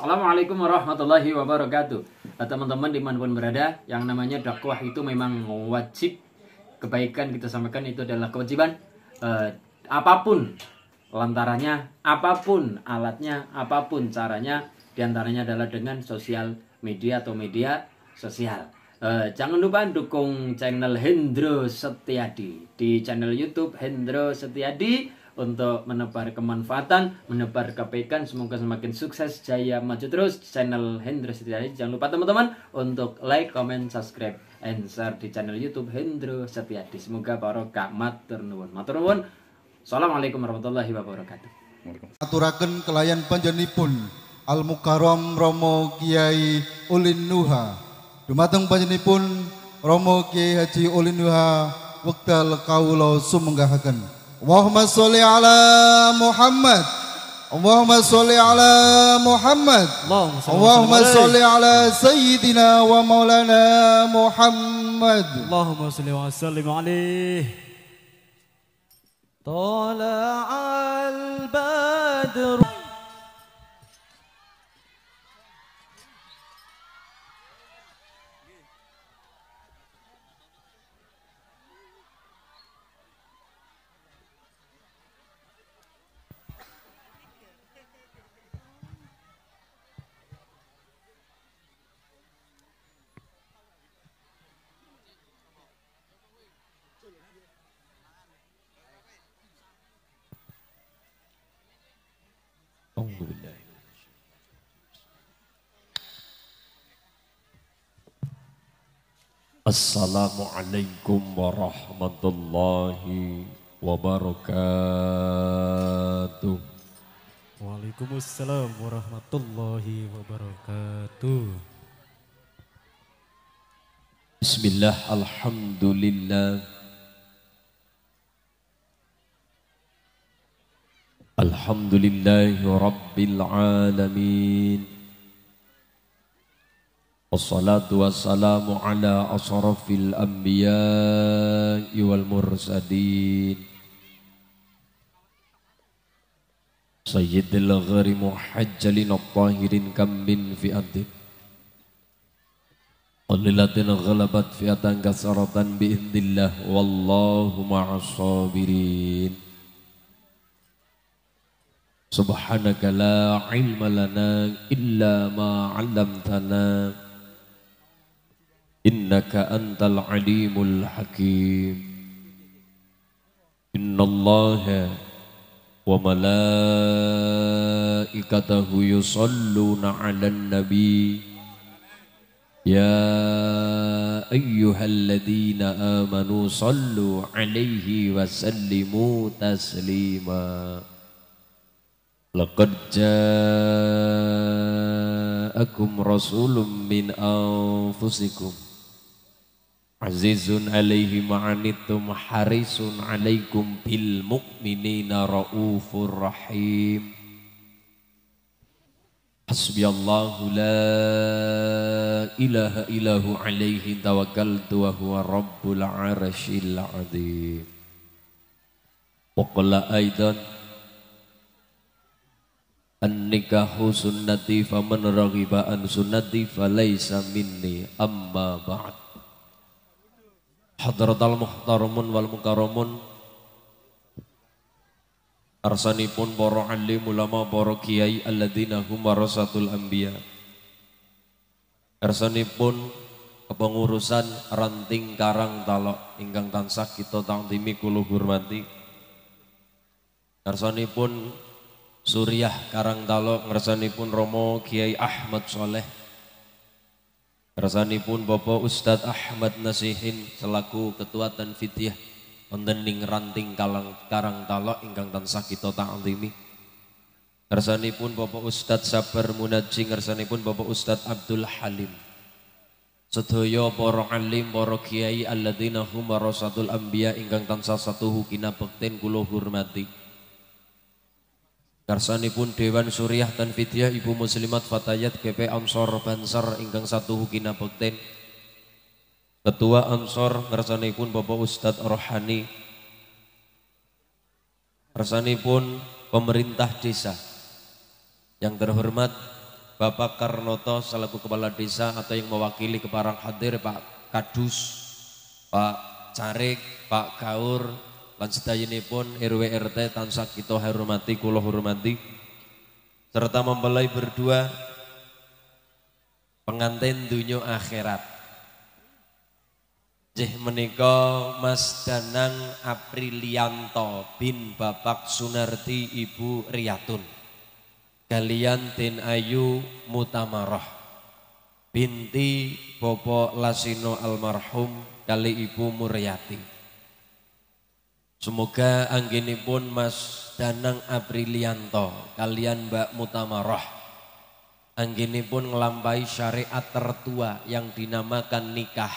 Assalamualaikum warahmatullahi wabarakatuh eh, Teman-teman dimanapun berada Yang namanya dakwah itu memang wajib Kebaikan kita sampaikan itu adalah kewajiban eh, Apapun Lantarannya apapun Alatnya apapun caranya Di antaranya adalah dengan sosial media atau media sosial eh, Jangan lupa dukung channel Hendro Setiadi Di channel Youtube Hendro Setiadi untuk menebar kemanfaatan, menebar kebaikan. Semoga semakin sukses, jaya, maju terus. Channel Hendro Setiadi. Jangan lupa teman-teman untuk like, comment, subscribe, and share di channel YouTube Hendro Setiadi. Semoga para matur nuwun. Matur nuwun. Assalamualaikum warahmatullahi wabarakatuh. Aturakan kelayan panjenipun Al Mukarom Romo Kiai Ulin Nuha. Dumateng panjenipun Romo Kiai Haji Ulin Nuha wekdal kawula sumenggahaken. اللهم صل على محمد اللهم صل على محمد اللهم صل على سيدنا ومولانا محمد اللهم صل وسلم عليه طلع البدر Assalamualaikum warahmatullahi wabarakatuh. Waalaikumsalam warahmatullahi wabarakatuh. Bismillah alhamdulillah. Alhamdulillahi rabbil alamin. Wassalatu wassalamu ala asrafil anbiya wal mursadin Sayyidil ghari muhajjalin at-tahirin kam min fi'atin Qalilatin ghalabat fi'atan kasaratan bi'indillah Wallahu ma'asabirin Subhanaka la ilma lana illa ma'alamtana إنك أنت العليم الحكيم إن الله وملائكته يصلون على النبي يا أيها الذين آمنوا صلوا عليه وسلموا تسليما لقد جاءكم رسول من أنفسكم Azizun alaihi ma'anittum harisun alaikum bil mu'minina ra'ufur rahim Hasbi Allahu la ilaha ilahu alaihi tawakkaltu wa huwa rabbul arashil azim Wa qala aidan An-nikahu sunnati faman raghiba an sunnati falaysa minni amma ba'd Hadratal muhtaramun wal mukaramun Arsanipun para alim ulama para kiai alladzina hum warasatul anbiya Arsanipun kepengurusan ranting karang talok ingkang tansah kita tangtimi kula hormati Arsanipun Suriah Karang Talok ngersanipun Romo Kiai Ahmad Soleh pun Bapak Ustadz Ahmad Nasihin selaku Ketua dan Fitiah mendening ranting kalang karang talok ingkang tansah kita ta'zimi. Kersanipun Bapak Ustadz Sabar Munajjing, pun Bapak Ustadz Abdul Halim. Sedaya para alim, para kiai alladzina hum warasatul anbiya ingkang tansah satuhu kina bekten kula hormati. Karsani pun Dewan Suriah dan Fidyah Ibu Muslimat Fatayat GP Amsor Banser ingkang satu hukina bekten Ketua Amsor pun Bapak Ustadz Rohani pun pemerintah desa yang terhormat Bapak Karnoto selaku Kepala Desa atau yang mewakili keparang hadir Pak Kadus, Pak Carik, Pak Gaur, lan sedayinipun RW RT tansah kita hormati kula hormati serta mempelai berdua pengantin dunia akhirat Jeh menika Mas Danang Aprilianto bin Bapak Sunarti Ibu Riyatun Kalian Tin Ayu Mutamaroh Binti Bopo Lasino Almarhum Kali Ibu Muryati Semoga pun Mas Danang Aprilianto, kalian Mbak anggini pun ngelampai syariat tertua yang dinamakan nikah.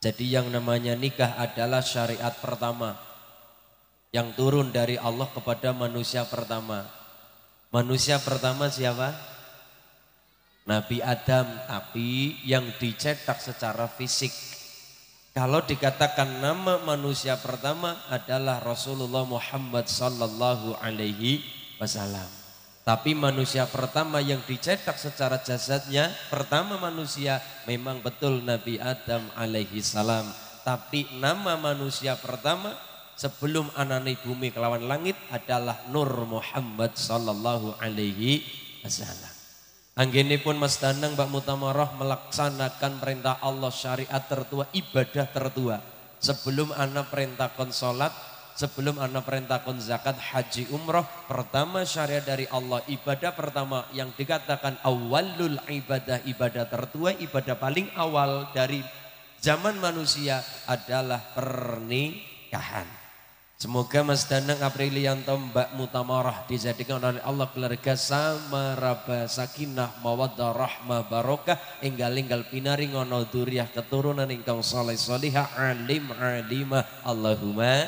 Jadi yang namanya nikah adalah syariat pertama yang turun dari Allah kepada manusia pertama. Manusia pertama siapa? Nabi Adam, tapi yang dicetak secara fisik kalau dikatakan nama manusia pertama adalah Rasulullah Muhammad Sallallahu Alaihi Wasallam. Tapi manusia pertama yang dicetak secara jasadnya pertama manusia memang betul Nabi Adam alaihi salam. Tapi nama manusia pertama sebelum anani bumi kelawan langit adalah Nur Muhammad sallallahu alaihi wasallam. Anggini pun Mas Danang Mbak mutamoroh melaksanakan perintah Allah syariat tertua, ibadah tertua. Sebelum anak perintah konsolat sebelum anak perintah zakat, haji, umroh, pertama syariat dari Allah, ibadah pertama yang dikatakan awalul ibadah, ibadah tertua, ibadah paling awal dari zaman manusia adalah pernikahan. Semoga Mas Danang Aprilianto Mbak Mutamarah dijadikan oleh Allah keluarga sama raba sakinah mawaddah rahmah barokah enggal enggal pinari ngono duriah keturunan ingkang soleh solihah alim alimah Allahumma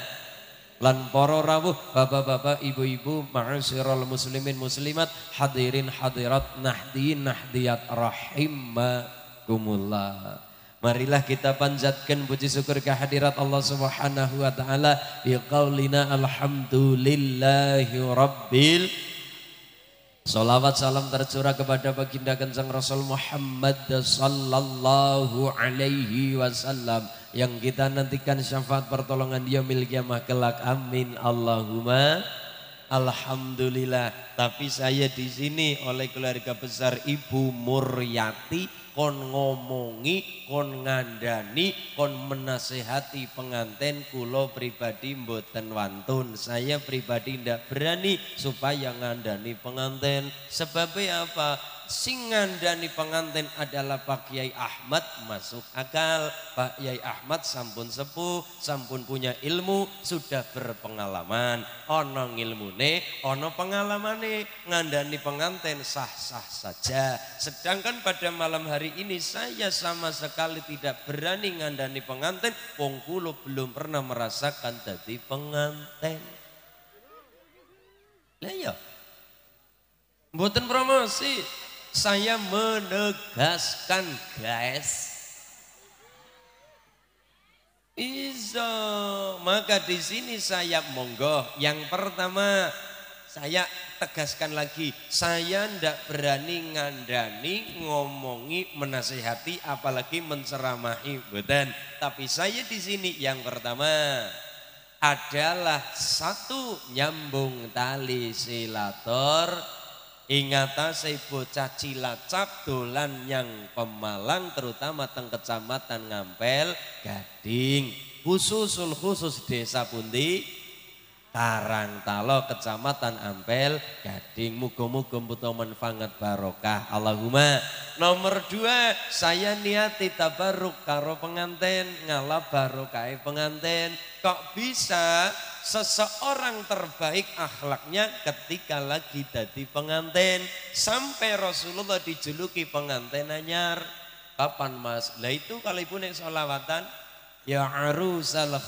lan para rawuh bapak-bapak ibu-ibu ma'asyiral muslimin muslimat hadirin hadirat nahdi nahdiyat rahimakumullah Marilah kita panjatkan puji syukur kehadirat Allah Subhanahu wa taala qaulina alhamdulillahi rabbil Salawat salam tercurah kepada baginda kencang Rasul Muhammad sallallahu alaihi wasallam yang kita nantikan syafaat pertolongan dia milik kiamah kelak amin Allahumma Alhamdulillah tapi saya di sini oleh keluarga besar Ibu Muryati kon ngomongi, kon ngandani, kon menasehati pengantin kulo pribadi mboten wantun. Saya pribadi ndak berani supaya ngandani pengantin. Sebabnya apa? Singandani pengantin adalah Pak Kiai Ahmad masuk akal. Pak Kiai Ahmad sampun sepuh, sampun punya ilmu, sudah berpengalaman. Ono ilmune, ono pengalamane, ngandani pengantin sah-sah saja. Sedangkan pada malam hari ini saya sama sekali tidak berani ngandani pengantin, pungkulo belum pernah merasakan jadi pengantin. Lah ya. Mboten promosi. Saya menegaskan guys. Iso, maka di sini saya monggo. Yang pertama, saya tegaskan lagi, saya ndak berani ngandani, ngomongi, menasehati, apalagi menceramahi, badan. Tapi saya di sini yang pertama, adalah satu nyambung tali silatur Ingatase bocah Cilacap dolan yang Pemalang terutama teng Kecamatan Ngampel Gading khusus khusus Desa Pundi Tarangtalo Kecamatan Ampel Gading Mugo-mugo butuh manfaat barokah Allahumma nomor dua saya niat tidak tabaruk karo pengantin ngalah barokai pengantin kok bisa seseorang terbaik akhlaknya ketika lagi jadi pengantin sampai Rasulullah dijuluki pengantin anyar kapan mas lah itu kalau ibu naik sholawatan ya arusal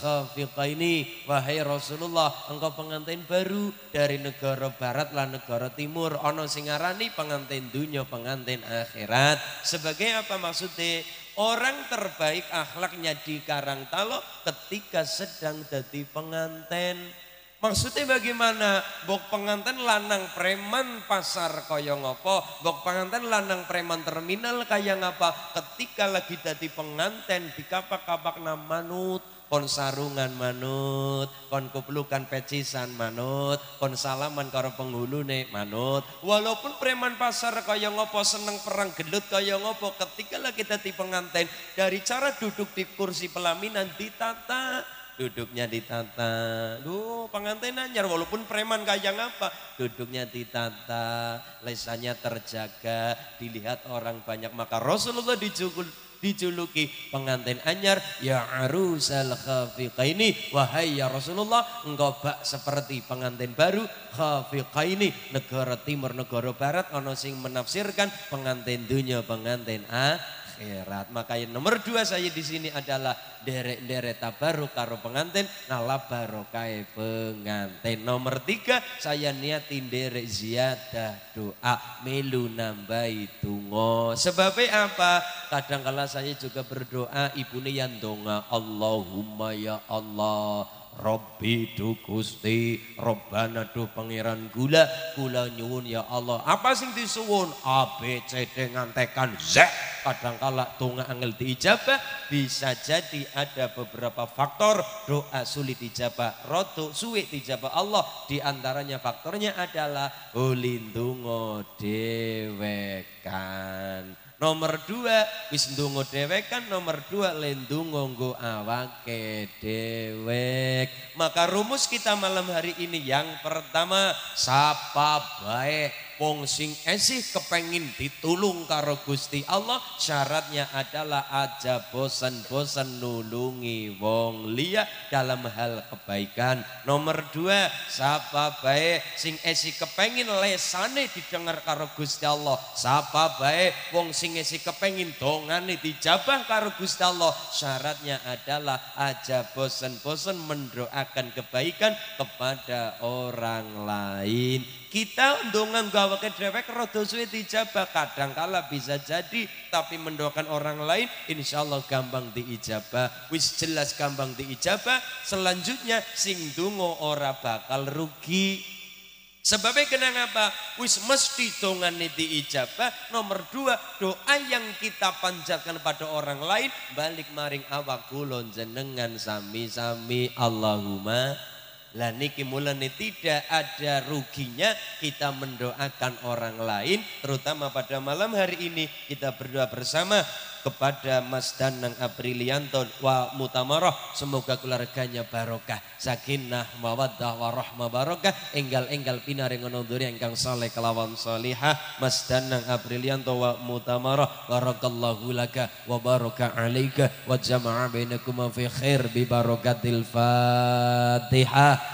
ini wahai Rasulullah engkau pengantin baru dari negara barat lah negara timur ono singarani pengantin dunia pengantin akhirat sebagai apa maksudnya Orang terbaik akhlaknya di Karangtalo ketika sedang jadi penganten. Maksudnya bagaimana? Bok penganten lanang preman pasar kaya ngopo? Bok penganten lanang preman terminal kaya ngapa? Ketika lagi jadi penganten di kapak-kapak manut kon sarungan manut, kon kuplukan pecisan manut, kon salaman karo nih manut. Walaupun preman pasar kaya ngopo seneng perang gelut kaya ngopo ketika lah kita di pengantin dari cara duduk di kursi pelaminan ditata duduknya ditata. Duh, pengantin anyar walaupun preman kaya ngapa, duduknya ditata, lesannya terjaga, dilihat orang banyak. Maka Rasulullah dijukul dijuluki pengantin anyar ya arusal khafiqaini wahai ya Rasulullah engkau bak seperti pengantin baru khafiqaini negara timur negara barat ono sing menafsirkan pengantin dunia pengantin a ah? akhirat. Makanya nomor dua saya di sini adalah derek-derek tabaruk karo pengantin, nala barokai pengantin. Nomor tiga saya niatin derek ziyadah doa melu nambah itu tungo. Sebab apa? Kadangkala saya juga berdoa ibu yang donga Allahumma ya Allah Robbi du Gusti Robbana du pangeran gula Gula nyuwun ya Allah apa sing disuwun A B C D ngantekan Z kadangkala tunga angel diijabah bisa jadi ada beberapa faktor doa sulit dijabah rodo suwe dijabah Allah Di antaranya faktornya adalah ulindungo oh dewekan Nomor dua, wis ndungo dhewek kan nomor dua lendungo nggo awake dewek Maka rumus kita malam hari ini yang pertama sapa baik wong sing esih kepengin ditulung karo Gusti Allah syaratnya adalah aja bosan-bosan nulungi wong liya dalam hal kebaikan nomor dua sapa baik sing esih kepengin lesane didengar karo Gusti Allah sapa baik wong sing esih kepengin dongane dijabah karo Gusti Allah syaratnya adalah aja bosan-bosan mendoakan kebaikan kepada orang lain kita ndonga ke dewek rada suwe diijabah. Kadangkala bisa jadi tapi mendoakan orang lain insya Allah gampang diijabah. Wis jelas gampang diijabah. Selanjutnya sing dungo ora bakal rugi. Sebabnya kenapa apa? Wis mesti dongane diijabah. Nomor dua, doa yang kita panjatkan pada orang lain balik maring awak kulon jenengan sami-sami Allahumma lah niki mulane tidak ada ruginya kita mendoakan orang lain terutama pada malam hari ini kita berdoa bersama kepada Mas Danang Aprilianto wa mutamarah semoga keluarganya barokah sakinah mawaddah warahmah barokah enggal-enggal pinaring onoduri engkang saleh kelawan salihah Mas Danang Aprilianto wa mutamarah barakallahu laka wa baraka alaika wa jama'a bainakuma fi khair bi barakatil Fatihah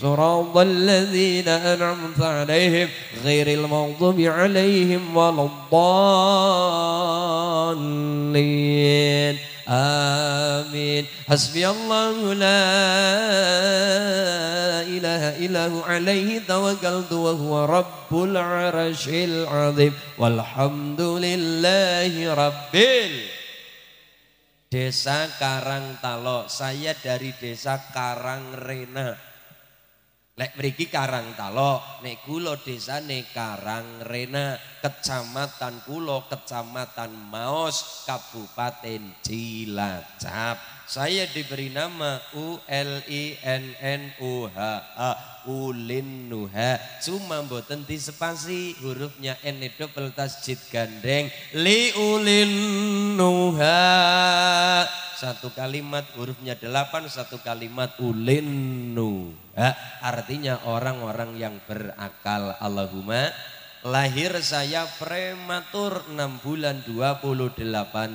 صراط الذين أنعمت عليهم غير المغضوب عليهم ولا الضالين آمين حسبي الله لا إله إلا هو عليه توكلت وهو رب العرش العظيم والحمد لله رب Desa Karang Talo, Saya dari Desa Rena, Lek mriki Karang Talok, nek kula desane Karang Rena, kecamatan kula kecamatan Maos, Kabupaten Cilacap. Saya diberi nama U L I N N U H A Ulin Nuha. Cuma mboten di spasi hurufnya N double tasjid gandeng Li Ulin Nuha. Satu kalimat hurufnya delapan, satu kalimat Ulin Nuha. Artinya orang-orang yang berakal Allahumma Lahir saya prematur 6 bulan 28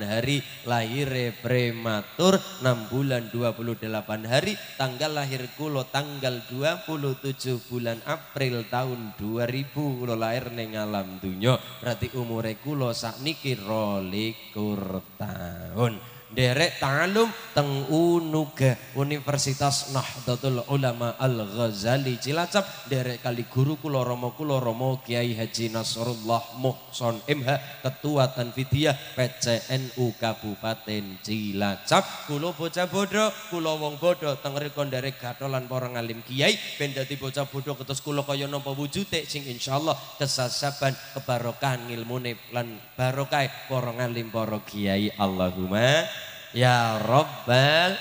hari. Lahir prematur 6 bulan 28 hari. Tanggal lahir kulo tanggal 27 bulan April tahun 2000 kulo lahir neng alam dunyo Berarti umure kulo sakniki rolikur tahun derek ta'alum teng unuga Universitas Nahdlatul Ulama Al-Ghazali Cilacap derek kali guru kula Romo kula Romo Kiai Haji Nasrullah Muhson MH Ketua Tanfidiyah PCNU Kabupaten Cilacap Kulo bocah bodoh kula wong bodoh teng rekon derek gatolan para alim kiai ben dadi bocah bodoh ketus kula kaya nopo wujute sing insyaallah kesasaban kebarokahan ilmune lan barokah para alim para kiai Allahumma Ya Rabbal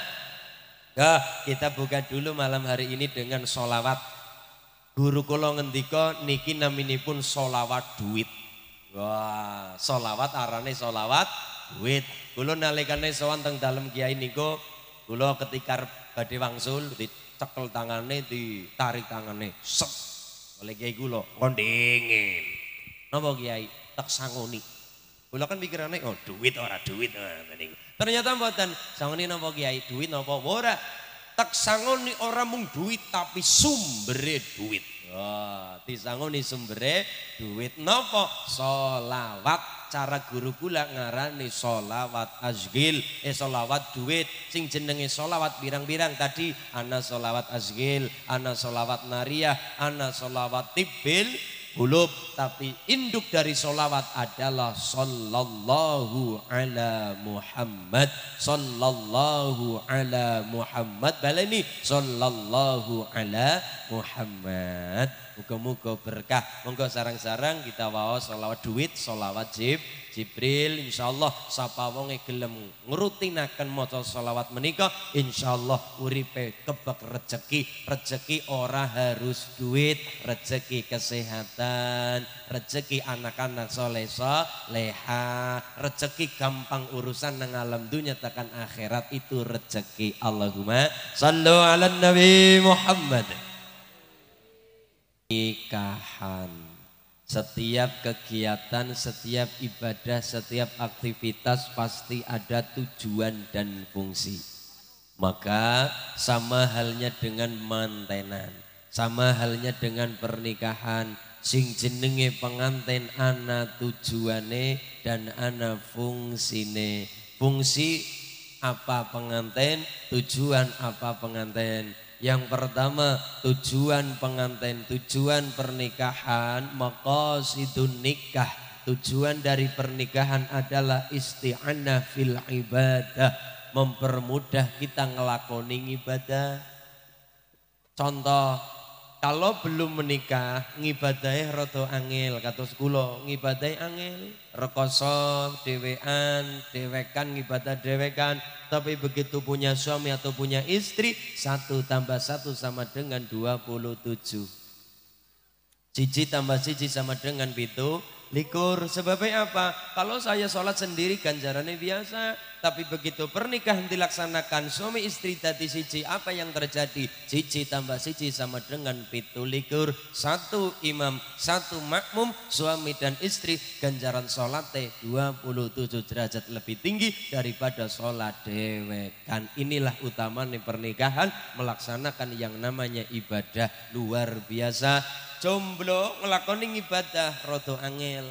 nah, Kita buka dulu malam hari ini dengan sholawat Guru kula ngendika niki naminipun sholawat duit Wah, sholawat arane sholawat duit Kula nalikane sowan teng dalem kiai niku Kula ketika badhe wangsul dicekel tangane ditarik tangane Sek oleh kiai kula kondingin Napa kiai tak sangoni Kula kan pikirane oh duit ora duit ngene Ternyata mboten, sangoni napa kiai, duit napa ora. Tek sangoni ora mung duit tapi sumber duit. Oh, disangoni sumber duit napa? Selawat cara guru kula ngarani selawat azgil, eh selawat duit sing jenenge selawat pirang-pirang tadi ana selawat azgil, ana selawat nariah, ana selawat tibil, Hulub tapi induk dari solawat adalah Sallallahu ala Muhammad Sallallahu ala Muhammad Baleni Sallallahu ala Muhammad. Muga-muga berkah. Monggo sarang-sarang kita waos solawat duit, solawat jib, Jibril insya insyaallah sapa wonge gelem ngrutinaken maca solawat insya Allah uripe kebak rezeki, rezeki ora harus duit, rezeki kesehatan, rezeki anak-anak soleh leha, rezeki gampang urusan nang alam dunia tekan akhirat itu rejeki Allahumma sallu ala nabi Muhammad nikahan. Setiap kegiatan, setiap ibadah, setiap aktivitas pasti ada tujuan dan fungsi. Maka sama halnya dengan mantenan, sama halnya dengan pernikahan, sing jenenge penganten ana tujuane dan ana fungsine. Fungsi apa penganten? tujuan apa penganten? Yang pertama tujuan pengantin, tujuan pernikahan, maqasidun nikah. Tujuan dari pernikahan adalah isti'anah fil ibadah, mempermudah kita ngelakoni ibadah. Contoh kalau belum menikah ngibadai roto angel kata sekulo ngibadai angel rekoso dewean dewekan ngibadah dewekan tapi begitu punya suami atau punya istri satu tambah satu sama dengan dua puluh tujuh. Cici tambah cici sama dengan itu likur. Sebabnya apa? Kalau saya sholat sendiri ganjarannya biasa. Tapi begitu pernikahan dilaksanakan suami istri tadi siji apa yang terjadi? Siji tambah siji sama dengan pitu likur. Satu imam, satu makmum, suami dan istri ganjaran sholatnya 27 derajat lebih tinggi daripada sholat dan Inilah utama nih pernikahan melaksanakan yang namanya ibadah luar biasa jomblo ngelakoni ibadah rodo angel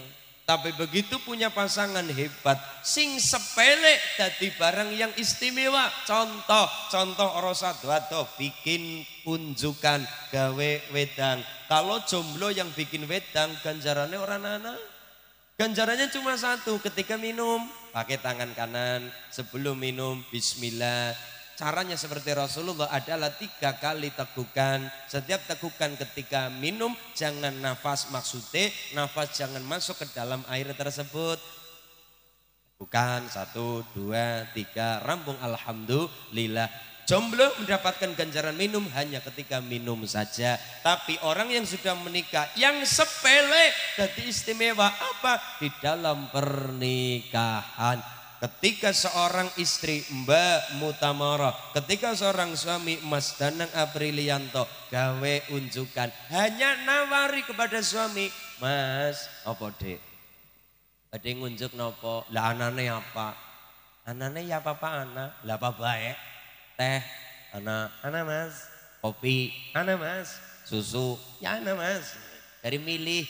tapi begitu punya pasangan hebat, sing sepele dadi barang yang istimewa. Contoh, contoh rosa atau bikin unjukan gawe wedang. Kalau jomblo yang bikin wedang ganjarannya orang anak. Ganjarannya cuma satu, ketika minum pakai tangan kanan, sebelum minum bismillah, Caranya seperti Rasulullah adalah tiga kali tegukan. Setiap tegukan ketika minum jangan nafas maksudnya nafas jangan masuk ke dalam air tersebut. Bukan satu, dua, tiga, rambung alhamdulillah. Jomblo mendapatkan ganjaran minum hanya ketika minum saja. Tapi orang yang sudah menikah yang sepele jadi istimewa apa? Di dalam pernikahan Ketika seorang istri Mbak Mutamara, ketika seorang suami Mas Danang Aprilianto gawe unjukan, hanya nawari kepada suami, "Mas, apa Dek? yang unjuk nopo? Lah anane apa? Anane ya apa apa anak, lah apa bae? Teh, anak, anak Mas. Kopi, anak Mas. Susu, ya anak Mas. Dari milih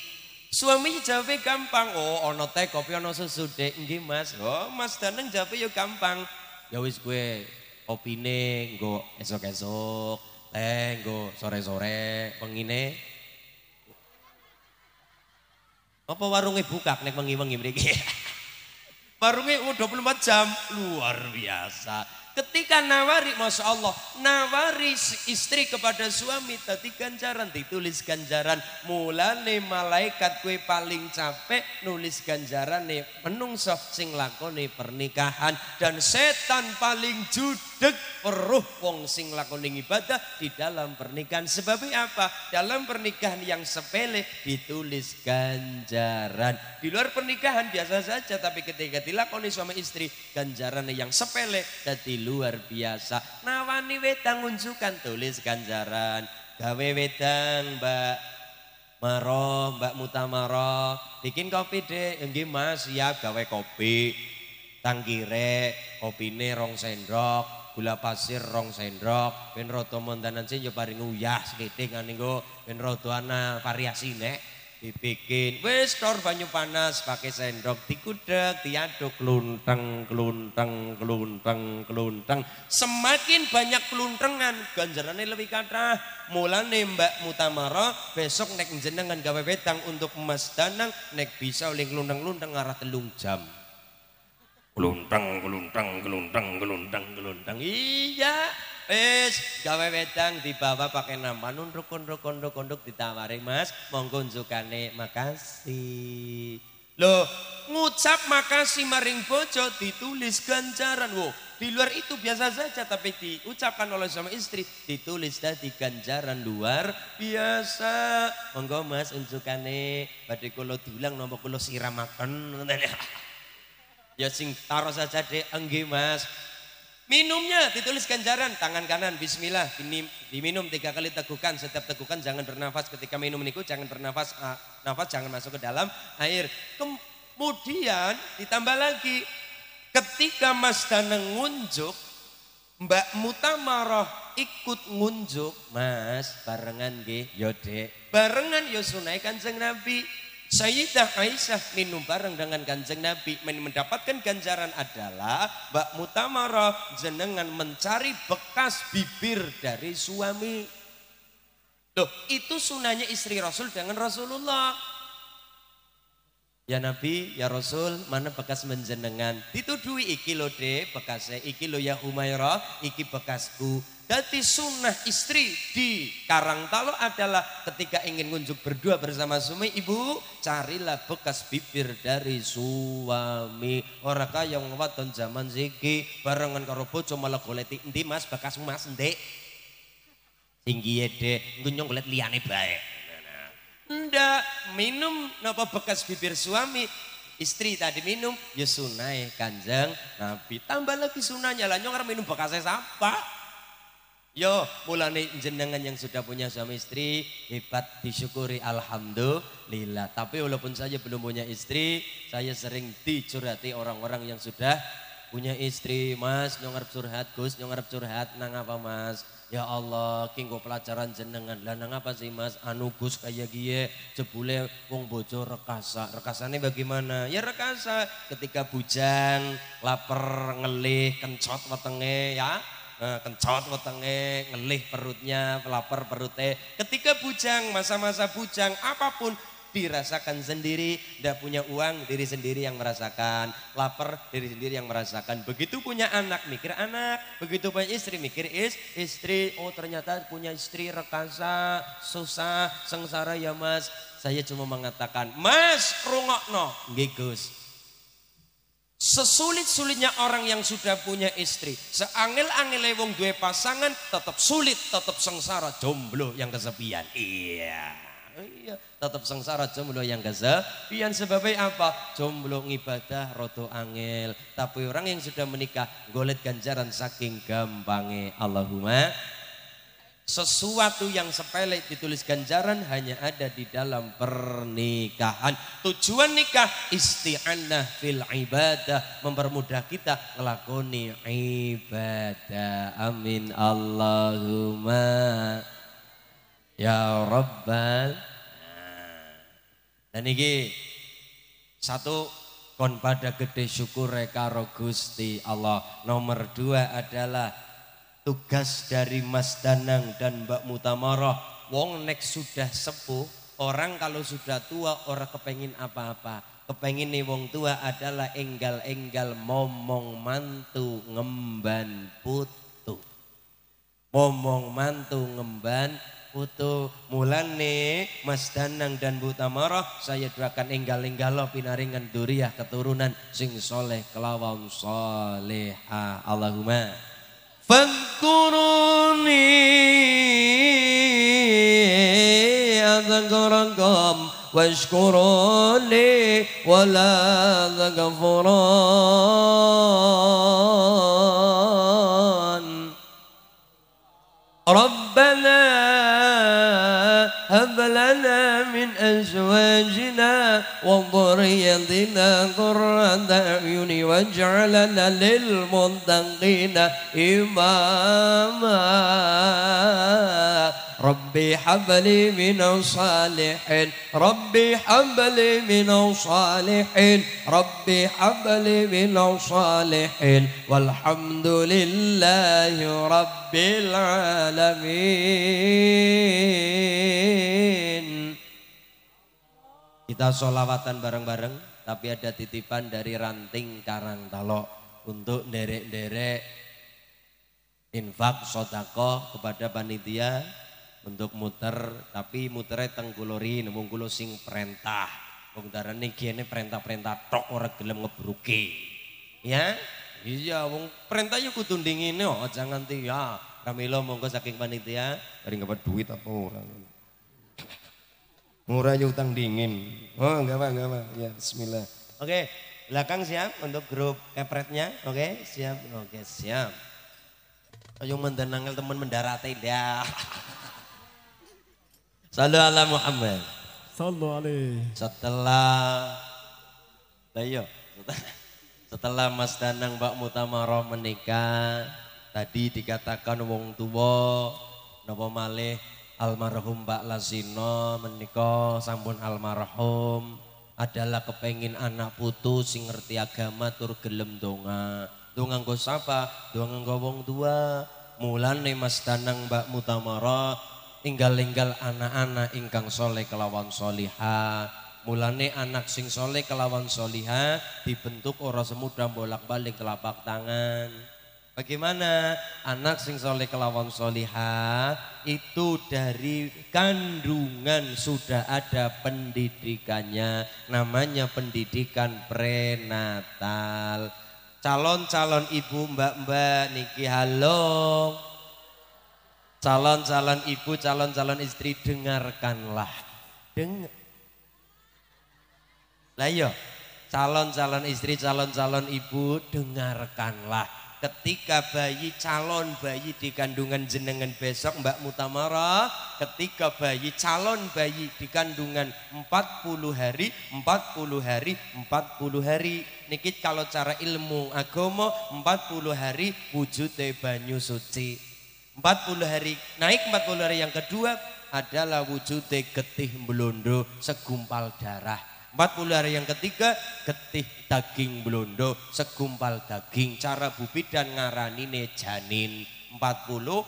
Suami jawabnya gampang. Oh, ono teh kopi ono susu dek. Nggih, Mas. Oh, Mas Danang jawabnya yo gampang. Ya wis kowe opine nggo esok-esok, teh nggo sore-sore, pengine. Apa warungnya buka nek wengi-wengi mriki? Warunge 24 jam. Luar biasa. Ketika nawari, Masya Allah, nawari istri kepada suami, tadi ganjaran, ditulis ganjaran. Mulane malaikat kue paling capek, nulis ganjaran nih, menungso sing lakoni pernikahan. Dan setan paling judi deg peruh wong sing lakoni ibadah di dalam pernikahan sebab apa dalam pernikahan yang sepele ditulis ganjaran di luar pernikahan biasa saja tapi ketika dilakoni suami istri ganjaran yang sepele jadi luar biasa nawani wedang unjukan tulis ganjaran gawe wedang mbak Maro, Mbak Mutamaro, bikin kopi deh, enggih Mas, siap gawe kopi. Tangkire, kopine rong sendok, gula pasir rong sendok ben rada mondanan sing ya paring uyah sithik nggo kan, ben rada ana nek, dibikin wis tor banyu panas pakai sendok dikudek diaduk klunteng klunteng klunteng klunteng semakin banyak kluntengan ganjarannya lebih kata mulane mbak mutamara besok nek jenengan gawe wedang untuk emas danang nek bisa oleh klunteng-klunteng arah telung jam gelundang gelundang gelundang gelundang gelundang Iya. Wis, gawe wedang dibawa pakai nama nun rukun rukun rukun ruk ditawari mas, monggo njukane makasih. lo ngucap makasih maring bojo ditulis ganjaran. Wo, di luar itu biasa saja tapi diucapkan oleh sama istri ditulis tadi ganjaran luar biasa. Monggo mas unjukane badai kula dulang nombok kula siramakan Ya sing taruh saja deh enggih mas. Minumnya ditulis ganjaran tangan kanan bismillah diminum tiga kali tegukan setiap tegukan jangan bernafas ketika minum niku jangan bernafas ah, nafas jangan masuk ke dalam air kemudian ditambah lagi ketika Mas Daneng ngunjuk Mbak Mutamaroh ikut ngunjuk Mas barengan ge Yode barengan yosunai Kanjeng Nabi Sayyidah Aisyah minum bareng dengan ganjeng Nabi mendapatkan ganjaran adalah Mbak Mutamara jenengan mencari bekas bibir dari suami Loh, itu sunahnya istri Rasul dengan Rasulullah. Ya Nabi, ya Rasul, mana bekas menjenengan? Dituduhi iki lo bekasnya iki lo ya Umairah, iki bekasku. Dati sunnah istri di Karangtalo adalah ketika ingin kunjung berdua bersama suami, ibu carilah bekas bibir dari suami. Orang kaya wadon zaman ziki barengan karo bojo malah golek endi Mas bekas Mas ndek. Tinggi dek, ngunyong golek liane baik Ndak minum napa bekas bibir suami istri tadi minum ya sunai kanjeng nabi tambah lagi sunahnya lah nyongar minum bekasnya sampah Yo, mulane jenengan yang sudah punya suami istri hebat disyukuri alhamdulillah. Tapi walaupun saya belum punya istri, saya sering dicurhati orang-orang yang sudah punya istri. Mas, nyongarap curhat, Gus, nyongarap curhat, nang apa Mas? Ya Allah, kinggo pelajaran jenengan. Lah nang apa sih Mas? Anu Gus kaya gie jebule wong bojo rekasa. Rekasane bagaimana? Ya rekasa ketika bujang, lapar, ngelih, kencot wetenge ya Eh, kencot wetenge, ngelih perutnya, lapar perutnya. Ketika bujang, masa-masa bujang, apapun dirasakan sendiri, tidak punya uang diri sendiri yang merasakan, lapar diri sendiri yang merasakan. Begitu punya anak mikir anak, begitu punya istri mikir is istri. Oh ternyata punya istri rekasa, susah, sengsara ya mas. Saya cuma mengatakan, mas rungokno, nggih Gus. Sesulit-sulitnya orang yang sudah punya istri, seangel-angele wong duwe pasangan tetap sulit, tetap sengsara jomblo yang kesepian. Iya. Iya, tetap sengsara jomblo yang kesepian sebabnya apa? Jomblo ngibadah roto angel, tapi orang yang sudah menikah golet ganjaran saking gampangnya. Allahumma sesuatu yang sepele ditulis ganjaran hanya ada di dalam pernikahan. Tujuan nikah isti'anah fil ibadah. Mempermudah kita ngelakoni ibadah. Amin Allahumma. Ya Rabbal. Dan ini satu kon pada gede syukur karo Gusti Allah. Nomor dua adalah tugas dari Mas Danang dan Mbak Mutamarah wong nek sudah sepuh orang kalau sudah tua orang kepengin apa-apa kepengin nih wong tua adalah enggal-enggal momong mantu ngemban putu momong mantu ngemban putu mulane Mas Danang dan Bu Tamarah saya doakan enggal enggal lo pinaringan duriah keturunan sing soleh kelawan soleha Allahumma فاذكروني أذكركم واشكروا لي ولا تكفرون ربنا أزواجنا وضريتنا قرة أعين واجعلنا للمتقين إماما ربي حبلي من الصالحين ربي حبلي من الصالحين ربي حبلي من الصالحين والحمد لله رب العالمين Kita solawatan bareng-bareng, tapi ada titipan dari ranting karang talok untuk derek-derek infak sodako kepada panitia untuk muter tapi muter tenggulori nemunggulo sing perintah wong ini kini perintah-perintah tok orang gelem ngebruki ya iya wong perintah yuk ya kudu yo oh, jangan nganti ya Ramilo monggo saking panitia dari ngapa duit apa orang? Ngurai utang dingin. Oh, enggak apa, enggak apa. Ya, bismillah. Oke, belakang siap untuk grup kepretnya. Oke, siap. Oke, siap. Ayo mendanangel teman mendarat tidak. Salam ala Muhammad. Salam ala. Setelah Ayo, iya. setelah Mas Danang Mbak Mutamaroh menikah, tadi dikatakan wong tua, nopo malih almarhum Mbak Lazino menikah. sampun almarhum adalah kepengin anak putu sing ngerti agama tur gelem donga donga nggo sapa donga nggo wong tua mulane Mas Danang Mbak Mutamara inggal-inggal anak-anak ingkang soleh kelawan soliha mulane anak sing soleh kelawan soliha dibentuk ora semudah bolak-balik telapak tangan Bagaimana anak sing soleh kelawan soliha itu dari kandungan sudah ada pendidikannya namanya pendidikan prenatal. Calon-calon ibu mbak-mbak niki halo. Calon-calon ibu, calon-calon istri dengarkanlah. deng Lah iya, calon-calon istri, calon-calon ibu dengarkanlah ketika bayi calon bayi di kandungan jenengan besok Mbak Mutamara ketika bayi calon bayi di kandungan 40 hari 40 hari 40 hari nikit kalau cara ilmu agama 40 hari wujudnya banyu suci 40 hari naik 40 hari yang kedua adalah wujudnya getih melondo segumpal darah empat puluh hari yang ketiga getih daging blondo segumpal daging cara bubi dan ngaranine janin puluh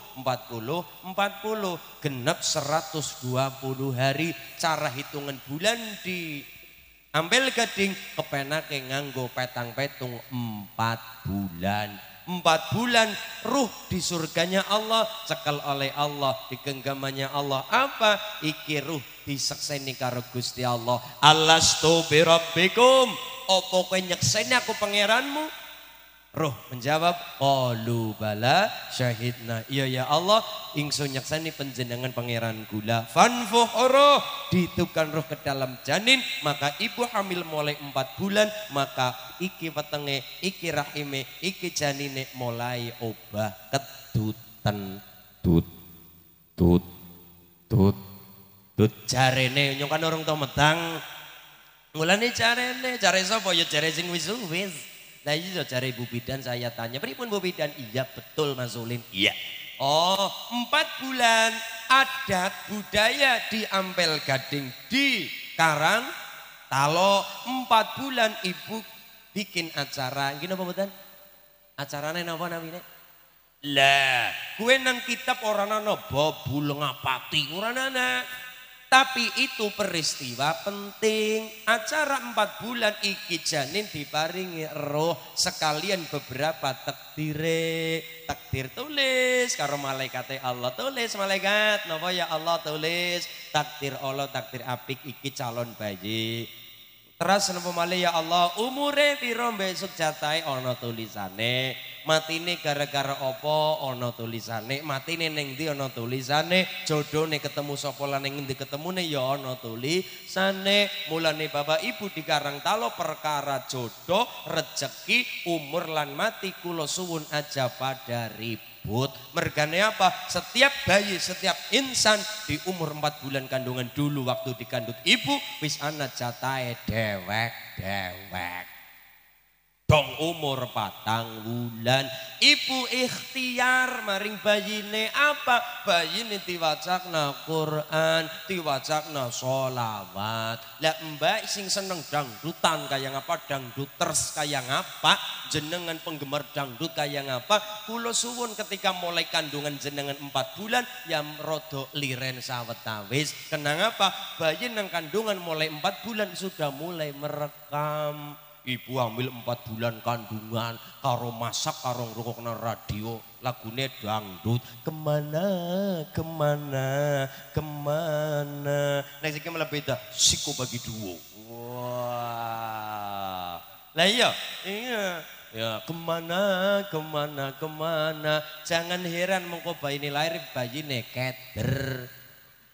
genap seratus dua puluh hari cara hitungan bulan di Ambil gading yang nganggo petang petung empat bulan empat bulan ruh di surganya Allah cekal oleh Allah di genggamannya Allah apa iki ruh disekseni karo Gusti Allah alastu bi rabbikum apa kowe nyekseni aku pangeranmu Roh menjawab qalu bala syahidna iya ya Allah ingsun nyekseni panjenengan pangeran gula fanfuh roh ditukan roh ke dalam janin maka ibu hamil mulai empat bulan maka iki wetenge iki rahime iki janine mulai obah ketutan tut tut tut Cari jarene nyong kan orang tau metang. cari jarene, cari so ya cari sing wis wis. Nah iya cari ya Bu Bidan saya tanya, beri pun Bu Bidan?" "Iya, betul Mas Ulin." "Iya." Oh, empat bulan adat budaya di Ampel Gading di Karang Talo empat bulan ibu bikin acara. Gini apa bidan? Acaranya apa namanya? Lah, kue nang kitab orang ana bobul ngapati orang ana. Tapi itu peristiwa penting. Acara empat bulan iki janin diparingi roh sekalian beberapa takdir takdir tulis karo malaikate Allah tulis malaikat napa ya Allah tulis takdir Allah takdir apik iki calon bayi. Terus napa ya Allah umure piro mbek sejatahe ana tulisane. mati ini gara-gara apa ana tulisane matine ning ndi nih tulisane nih ketemu sopola neng ning ketemu nih ya ana tulisane mulane Bapak Ibu di Karangtalo perkara jodoh rejeki umur lan mati kulo suwun aja pada ribut mergane apa setiap bayi setiap insan di umur 4 bulan kandungan dulu waktu dikandut ibu wis anak jatai dewek dewek dong umur patang bulan, ibu ikhtiar maring bayi bayine apa Bayi bayine diwacakna Quran diwacakna sholawat lah mbak sing seneng dangdutan kaya ngapa dangduters kaya ngapa jenengan penggemar dangdut kaya ngapa kulo suwun ketika mulai kandungan jenengan empat bulan ya rodo liren sawetawis kenang apa bayi nang kandungan mulai empat bulan sudah mulai merekam ibu hamil 4 bulan kandungan karo masak karo ngrungokna radio lagune dangdut kemana kemana kemana nek iki malah beda siko bagi duo wah lah iya iya Ya, kemana, kemana, kemana. Jangan heran mengko bayi ini lahir bayi nekeder.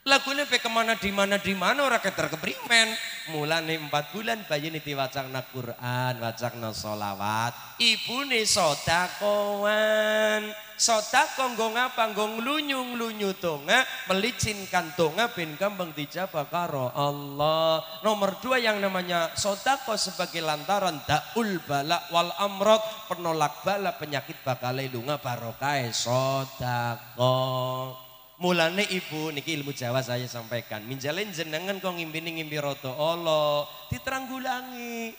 Lagunya pe kemana di mana di mana orang keter keprimen. Mulane empat bulan bayi niti wacana Quran, wacana solawat. Ibu nih sodakoan. Sodako gong ngapa gong lunyung lunyu tonga melicinkan tonga bin gampang dijabah karo Allah. Nomor dua yang namanya sodako sebagai lantaran daul balak wal amrot penolak bala penyakit bakal lunga barokai e sodako. Mulane ibu niki ilmu Jawa saya sampaikan. Minjalin jenengan kok ngimpini ngimpi roto Allah, diteranggulangi.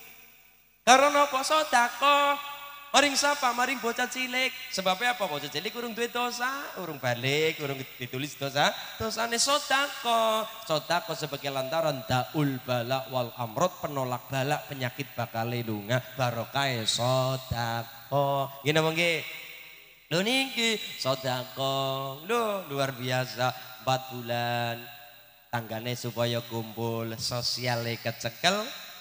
Karena apa sedekah Maring siapa, Maring bocah cilik. Sebabnya apa bocah cilik kurung duit dosa, kurung balik, kurung ditulis dosa. Dosane sodako. Sodako sebagai lantaran daul balak wal amrot penolak balak penyakit bakal lunga barokah ya sodako. Gini mongki. Lu niki sodakong lho luar biasa 4 bulan tanggane supaya kumpul sosiale kecekel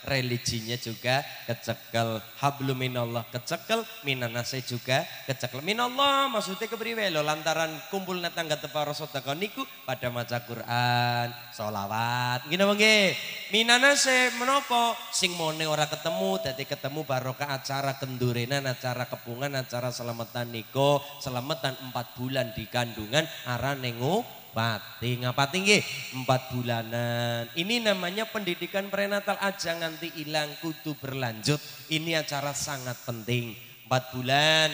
religinya juga kecekel. Hablu minallah kecekel, minanase juga kecekel. Minallah maksudnya kepriwe lo lantaran kumpul tangga tepa rasotakon niku pada maca Quran, solawat. Gini mongge, minanase menopo sing mone ora ketemu, tadi ketemu barokah acara kendurenan, acara kepungan, acara selamatan niko, selamatan empat bulan di kandungan, arah nengu ngapati. Ngapati nggih empat bulanan. Ini namanya pendidikan prenatal aja nganti hilang kudu berlanjut. Ini acara sangat penting. Empat bulan,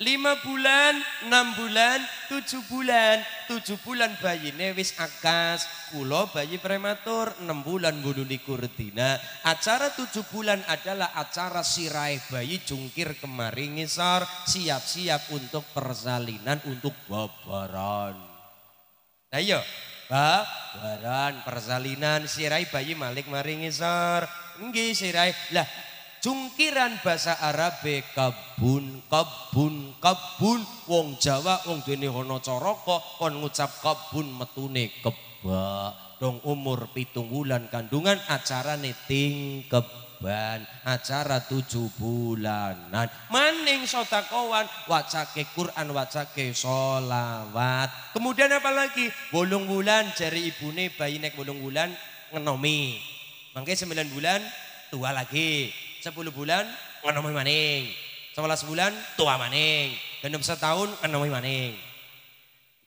lima bulan, enam bulan, tujuh bulan, tujuh bulan bayi newis akas, kulo bayi prematur, enam bulan buduli kurtina Acara tujuh bulan adalah acara sirai bayi jungkir kemari ngisar, siap-siap untuk persalinan, untuk babaran. Ayo, baran persalinan sirai bayi Malik Maringisor, enggi sirai lah. Cungkiran bahasa Arab kabun kabun kabun wong Jawa wong dene ana caraka kon ngucap kabun metune kebak dong umur pitung wulan kandungan acara ne ting keb kurban acara tujuh bulanan maning sotakowan wacake Quran wacake sholawat, kemudian apa lagi bolong bulan jari ibune bayi nek bolong bulan ngenomi mangke sembilan bulan tua lagi sepuluh bulan ngenomi maning sebelas bulan tua maning gendam setahun ngenomi maning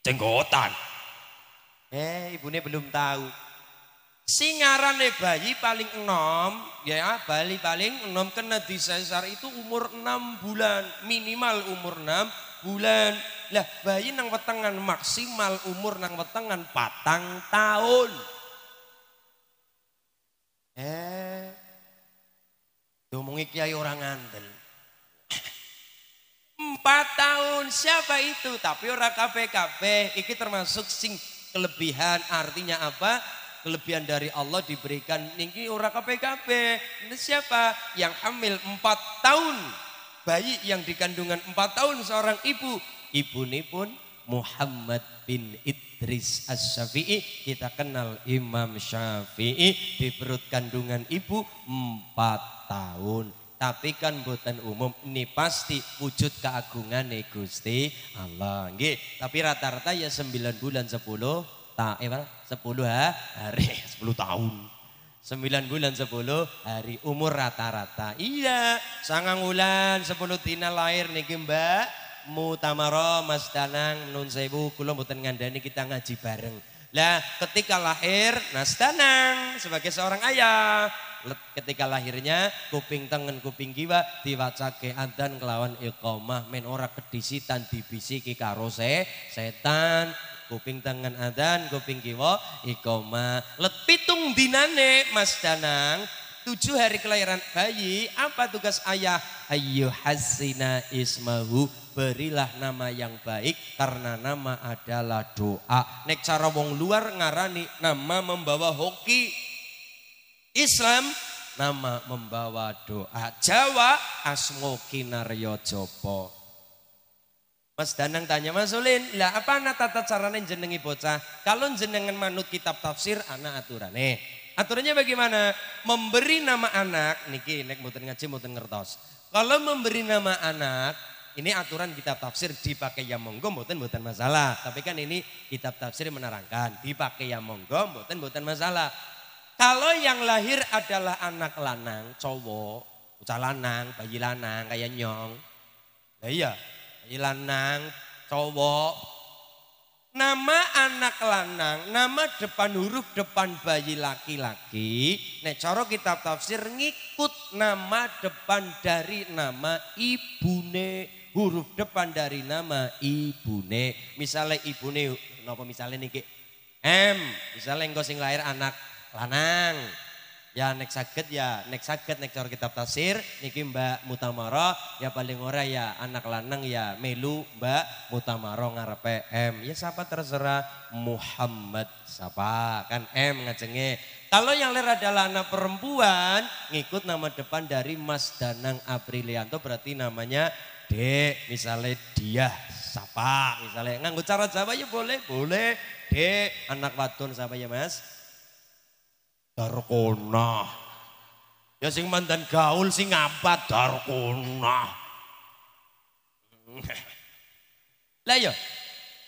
jenggotan eh ibune belum tahu Singarane bayi paling enom, ya bayi paling enom kena disesar itu umur enam bulan, minimal umur enam bulan. Lah bayi nang wetengan maksimal umur nang wetengan patang tahun. Eh, mungkin kiai orang ngandel. Empat tahun siapa itu? Tapi orang kafe kafe, Iki termasuk sing kelebihan artinya apa? kelebihan dari Allah diberikan niki ora KPKP. ini siapa yang hamil empat tahun bayi yang dikandungan empat tahun seorang ibu ibu ini pun Muhammad bin Idris As-Syafi'i kita kenal Imam Syafi'i di perut kandungan ibu empat tahun tapi kan buatan umum ini pasti wujud keagungan Gusti Allah nggih tapi rata-rata ya 9 bulan 10 tak eh, 10 hari 10 tahun 9 bulan 10 hari umur rata-rata iya sangang bulan 10 tina lahir niki mbak mutamaro mas danang nun sewu kula mboten ngandani kita ngaji bareng lah ketika lahir Mas Danang sebagai seorang ayah ketika lahirnya kuping tengen kuping kiwa diwacake adan kelawan iqomah men ora kedisitan dibisiki karo setan kuping tangan adan, kuping kiwa ikoma. Let pitung dinane Mas Danang, tujuh hari kelahiran bayi, apa tugas ayah? Ayu hasina ismahu, berilah nama yang baik karena nama adalah doa. Nek cara wong luar ngarani nama membawa hoki. Islam nama membawa doa. Jawa asmo kinaryo jopo. Mas Danang tanya Mas Ulin, lah apa anak tata caranya jenengi bocah? Kalau jenengan manut kitab tafsir, anak aturannya. Aturannya bagaimana? Memberi nama anak, niki nek mboten ngaji mboten ngertos. Kalau memberi nama anak, ini aturan kitab tafsir dipakai ya monggo mboten mboten masalah. Tapi kan ini kitab tafsir menerangkan dipakai ya monggo mboten mboten masalah. Kalau yang lahir adalah anak lanang, cowok, bocah lanang, bayi lanang kayak nyong. Ya iya, lanang, cowok. Nama anak lanang, nama depan huruf depan bayi laki-laki. Nek cara kitab tafsir ngikut nama depan dari nama ibune. Huruf depan dari nama ibune. Misalnya ibune, napa misalnya niki M, misalnya engko sing lahir anak lanang. Ya nek sakit ya nek sakit nek cara kitab tafsir niki Mbak Mutamara ya paling ora ya anak lanang ya melu Mbak Mutamara ngarepe M. Ya siapa terserah Muhammad siapa kan M ngajenge. Kalau yang lera adalah anak perempuan ngikut nama depan dari Mas Danang Aprilianto berarti namanya D misalnya dia siapa misalnya nganggo cara Jawa ya boleh boleh D anak wadon siapa ya Mas? Darkona. Ya sing mantan gaul sing ngapa Darkona. Lah ya.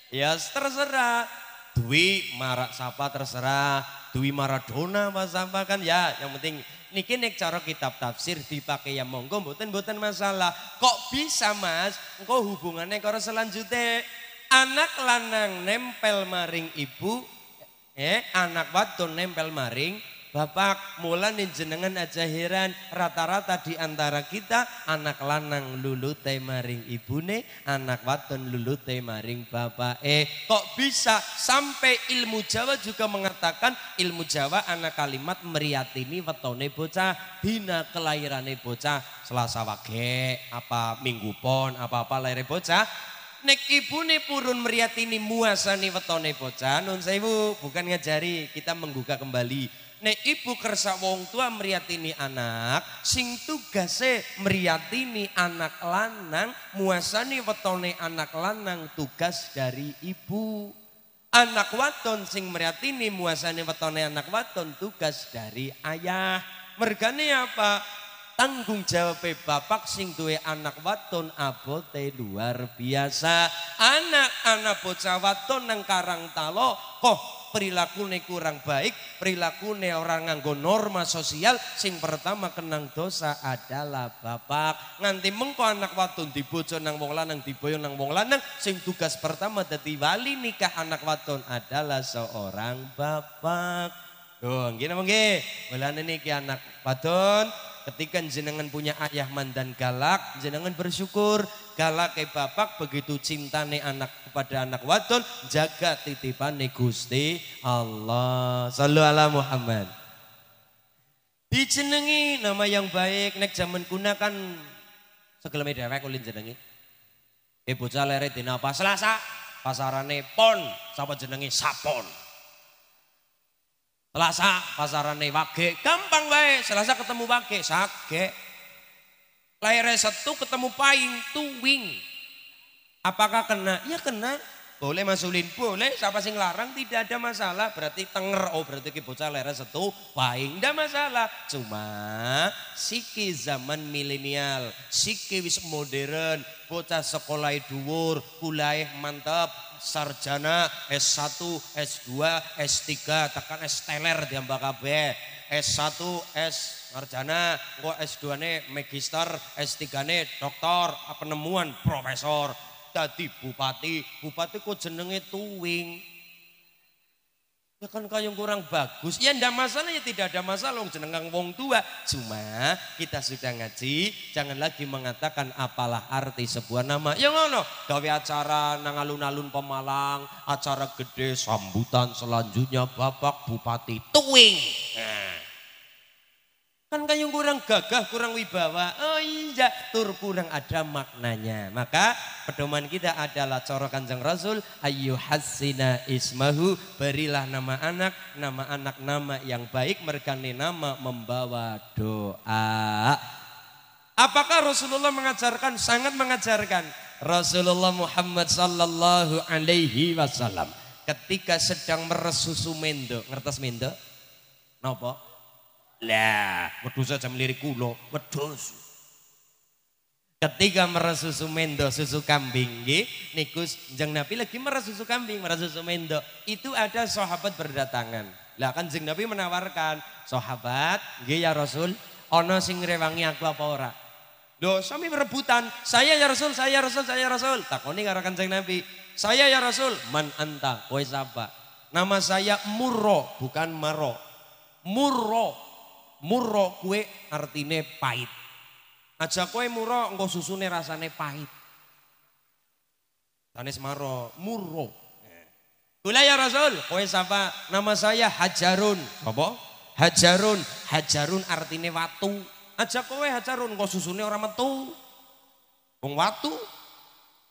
Ya terserah. Dwi marak sapa terserah. Dwi Maradona mas sapa kan ya yang penting niki nek cara kitab tafsir dipakai ya monggo mboten mboten masalah. Kok bisa Mas? Engko hubungannya karo selanjutnya anak lanang nempel maring ibu eh anak wadon nempel maring Bapak mulane jenengan aja heran rata-rata di antara kita anak lanang lulu temaring ibune, anak waton lulu temaring bapak. Eh kok bisa sampai ilmu Jawa juga mengatakan ilmu Jawa anak kalimat ini wetone bocah, bina kelahirane bocah, Selasa wage apa Minggu pon apa-apa lahir bocah nek ibune purun meriat ini muasa nih wetone bocah nun sewu bukan ngajari kita menggugah kembali Nek ibu kersa wong tua meriatini anak, sing tugase meriatini anak lanang, muasani wetone anak lanang tugas dari ibu. Anak waton sing meriatini muasani wetone anak waton tugas dari ayah. Mergane apa? Tanggung jawab bapak sing duwe anak waton abote luar biasa. Anak anak bocah waton nang karang talo, koh perilakune kurang baik, perilakune orang nganggo norma sosial, sing pertama kenang dosa adalah bapak. Nganti mengko anak wadon dibojo nang wong lanang, diboyo nang wong lanang, sing tugas pertama dadi wali nikah anak wadon adalah seorang bapak. Tuh, gini mongke, mulane niki anak wadon Ketika jenengan punya ayah mandan galak, jenengan bersyukur. Galak ke bapak begitu cinta cintane anak kepada anak wadon, jaga titipan Gusti Allah. Sallu ala Muhammad. Dijenengi nama yang baik, nek zaman gunakan segala rek ulin jenengi. Ibu e, calere dina pas Selasa, pasarane pon, sapa jenengi sapon. Selasa pasarane wage, gampang wae. Selasa ketemu wage, sage. Lahirnya setu ketemu paing, tuwing. Apakah kena? Ya kena. Boleh masulin, boleh. Siapa sing larang tidak ada masalah. Berarti tenger, oh berarti ki bocah lahirnya setu, paing tidak masalah. Cuma siki zaman milenial, siki wis modern, bocah sekolah e dhuwur, kuliah e mantep, sarjana, S1, S2, S3, tekan S teler di ambak kabeh. S1, S sarjana, kok S2 ne magister, S3 ne doktor, penemuan profesor, tadi bupati, bupati kok jenenge tuwing. Ya kan yang kurang bagus. Ya tidak masalah ya tidak ada masalah jenengang wong tua. Cuma kita sudah ngaji, jangan lagi mengatakan apalah arti sebuah nama. Ya ngono, gawe acara nang alun-alun Pemalang, acara gede sambutan selanjutnya Bapak Bupati Tuing. Nah. Kan kayu kurang gagah, kurang wibawa. Oh iya, tur kurang ada maknanya. Maka pedoman kita adalah coro kanjeng Rasul. Ayu hasina ismahu. Berilah nama anak, nama anak nama yang baik. Merkani nama membawa doa. Apakah Rasulullah mengajarkan? Sangat mengajarkan. Rasulullah Muhammad sallallahu alaihi wasallam ketika sedang meresusu mendo, Ngertes mendo? nopo. Lah, wedhus aja melirik kula, wedhus. Ketika meres susu mendok, susu kambing nggih, niku Kanjeng Nabi lagi meres susu kambing, meres susu mendok. Itu ada sahabat berdatangan. Lah kan Kanjeng Nabi menawarkan, "Sahabat, nggih ya Rasul, ana sing ngrewangi aku apa ora?" Loh, sami berebutan. Saya ya Rasul, saya ya Rasul, saya ya Rasul. Takoni karo Kanjeng Nabi. Saya ya Rasul, man anta, kowe sapa? Nama saya Murro, bukan Maro. Murro, Murro kue artine pahit. Aja kue murro engko susune rasane pahit. Tanis maro murro. Kula ya Rasul, Kue siapa? Nama saya Hajarun. Apa? Hajarun. Hajarun artine watu. Aja kue Hajarun engko susune ora metu. Wong watu.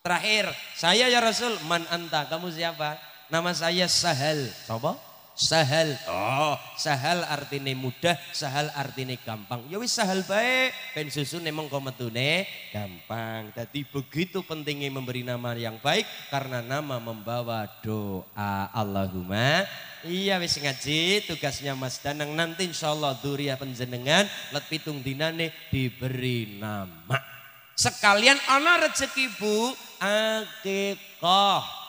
Terakhir, saya ya Rasul, man anta, kamu siapa? Nama saya Sahel. Sapa? sahal. Oh, sahal artinya mudah, sahal artinya gampang. Ya wis sahal baik, ben susune mengko metune gampang. Jadi begitu pentingnya memberi nama yang baik karena nama membawa doa. Allahumma Iya wis ngaji tugasnya Mas Danang nanti insyaallah duriah penjenengan let pitung dinane diberi nama. Sekalian ana rezeki Bu akikah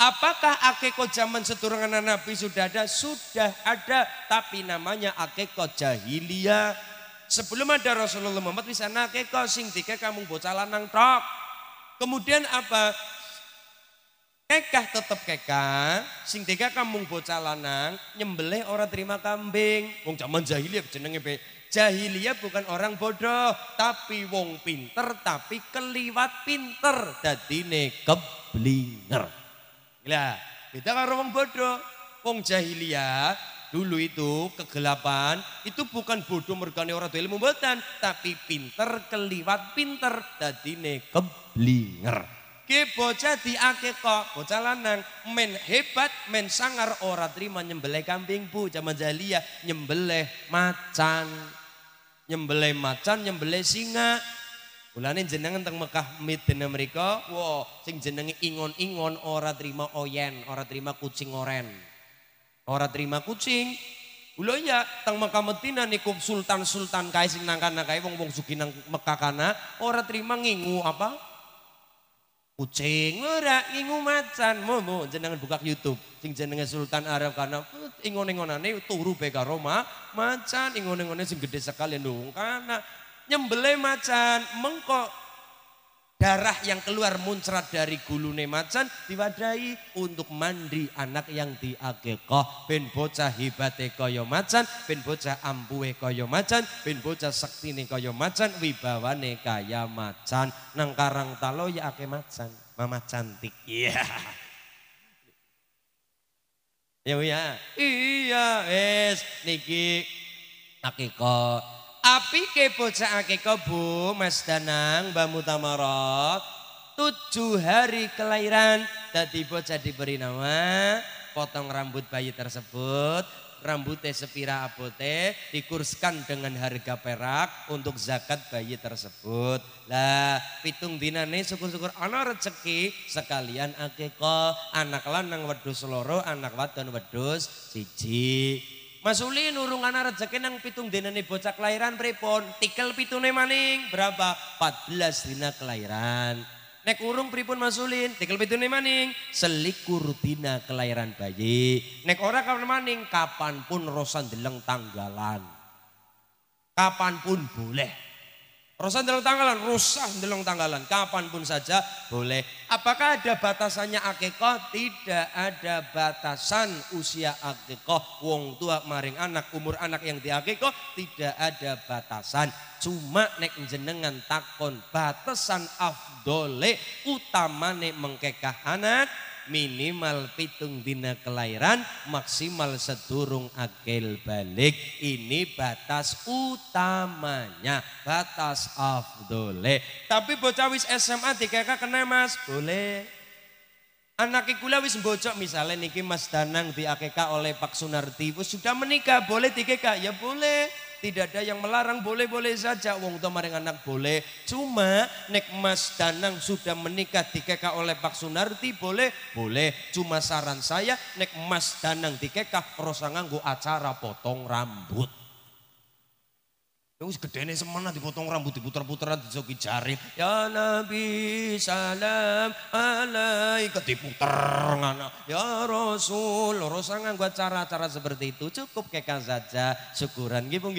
Apakah akeko zaman seturunan Nabi sudah ada? Sudah ada, tapi namanya akeko jahiliyah. Sebelum ada Rasulullah Muhammad bisa akeko sing tiga kamu bocah lanang tok. Kemudian apa? Kekah tetap kekah, sing tiga kamu bocah lanang nyembelih orang terima kambing. Wong zaman jahiliyah jenenge be. Jahiliyah bukan orang bodoh, tapi wong pinter tapi keliwat pinter dadine keblinger. Gila, beda karo wong bodoh. Wong jahiliyah dulu itu kegelapan itu bukan bodoh mergane orang tua ilmu buatan tapi pinter keliwat pinter dadine keblinger ki bocah diake kok bocah lanang men hebat men sangar ora terima nyembelih kambing bu zaman jahiliyah nyembelih macan nyembelih macan nyembelih singa Mulane jenengan teng Mekah mit dene mriku, wo sing jenenge ingon-ingon ora terima oyen, ora terima kucing oren. Ora terima kucing. Ulo ya teng Mekah Madinah niku sultan-sultan kae sing nang kana kae wong-wong sugih nang Mekah kana ora terima ngingu apa? Kucing ora ngingu macan, momo jenengan buka YouTube sing jenenge Sultan Arab kana ingon-ingonane turu be karo macan, ingon-ingone sing gede sekali ndung kana nyembelih macan, mengkok darah yang keluar muncrat dari gulune macan diwadahi untuk mandi anak yang diagekoh ben bocah hibate kaya macan ben bocah ampuhe kaya macan ben bocah sektine kaya macan wibawane kaya macan nang karang talo ya ake macan mama cantik iya yeah. ya iya es niki akeko apike akeko Bu Mas Danang Mbak Mutamarot tujuh hari kelahiran tadi bocah diberi nama potong rambut bayi tersebut rambutnya sepira apote dikurskan dengan harga perak untuk zakat bayi tersebut lah pitung dinane syukur-syukur ana rezeki sekalian akeko anak lanang wedus loro anak wadon wedus siji Mas Uli anak rezeki nang pitung nih bocah kelahiran pripun? Tikel pitune maning berapa? 14 dina kelahiran. Nek urung pripun masulin, tikel pitune maning, selikur dina kelahiran bayi. Nek ora kapan maning, kapanpun rosan deleng tanggalan. Kapanpun boleh. Rosan dalam tanggalan, rusak dalam tanggalan, kapanpun saja boleh. Apakah ada batasannya akikoh? Tidak ada batasan usia akikoh. Wong tua maring anak, umur anak yang diakikoh tidak ada batasan. Cuma nek jenengan takon batasan afdole utamane mengkekah anak minimal pitung dina kelahiran maksimal sedurung akil balik ini batas utamanya batas afdole tapi bocah wis SMA tiga kena mas boleh anak kula wis bocok misalnya niki mas Danang di AKK oleh Pak Sunarti sudah menikah boleh tiga ya boleh tidak ada yang melarang, boleh-boleh saja. Wong tua maring anak boleh. Cuma nek Mas Danang sudah menikah dikekah oleh Pak Sunarti boleh? Boleh. Cuma saran saya nek Mas Danang dikekah rasa nganggo acara potong rambut. Ya wis gedene semana dipotong rambut diputer-puteran dijoki jaring. Ya Nabi salam alaika diputer ngana. Ya Rasul, Rasul nganggo cara-cara seperti itu cukup kekan saja syukuran gitu Bu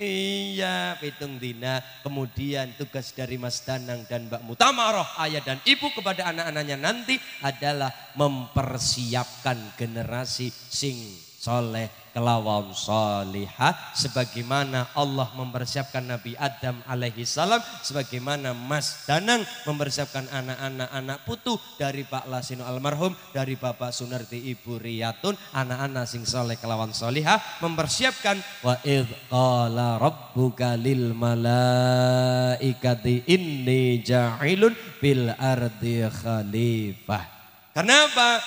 Iya, pitung dina. Kemudian tugas dari Mas Danang dan Mbak Mutamaroh ayah dan ibu kepada anak-anaknya nanti adalah mempersiapkan generasi sing soleh kelawan solihah sebagaimana Allah mempersiapkan Nabi Adam alaihi salam sebagaimana Mas Danang mempersiapkan anak-anak anak putu dari Pak Lasino almarhum dari Bapak Sunarti Ibu Riyatun anak-anak sing soleh kelawan solihah mempersiapkan wa idh qala rabbuka lil malaikati inni ja'ilun bil ardi khalifah karena apa?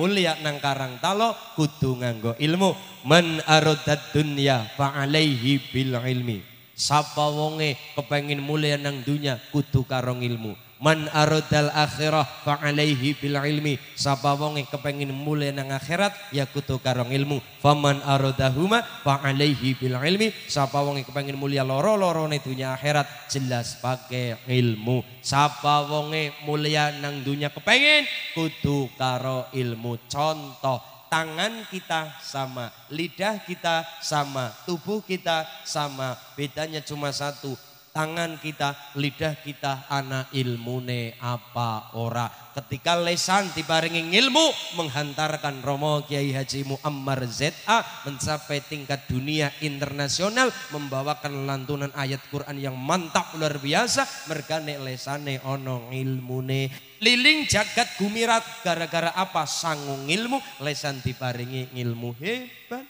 mulia nang karang talo kudu nganggo ilmu. Man arodat dunya alaihi bil ilmi. Sapa wonge kepengin mulia nang dunya kudu karong ilmu. Man aradal akhirah fa alaihi bil ilmi. Sapa wong kepengin mulai nang akhirat ya kudu karo ilmu. Faman aradahuma fa alaihi bil ilmi. Sapa wong kepengin mulia loro-lorone dunia akhirat jelas pakai ilmu. Sapa wong mulia nang dunia kepengin kudu karo ilmu. Contoh tangan kita sama, lidah kita sama, tubuh kita sama. Bedanya cuma satu, tangan kita, lidah kita, ilmu ilmune apa ora. Ketika lesan dibarengi ilmu menghantarkan Romo Kiai Haji Muammar ZA mencapai tingkat dunia internasional membawakan lantunan ayat Quran yang mantap luar biasa mergane lesane ono ilmune liling jagat gumirat gara-gara apa sangung ilmu lesan dibarengi ilmu hebat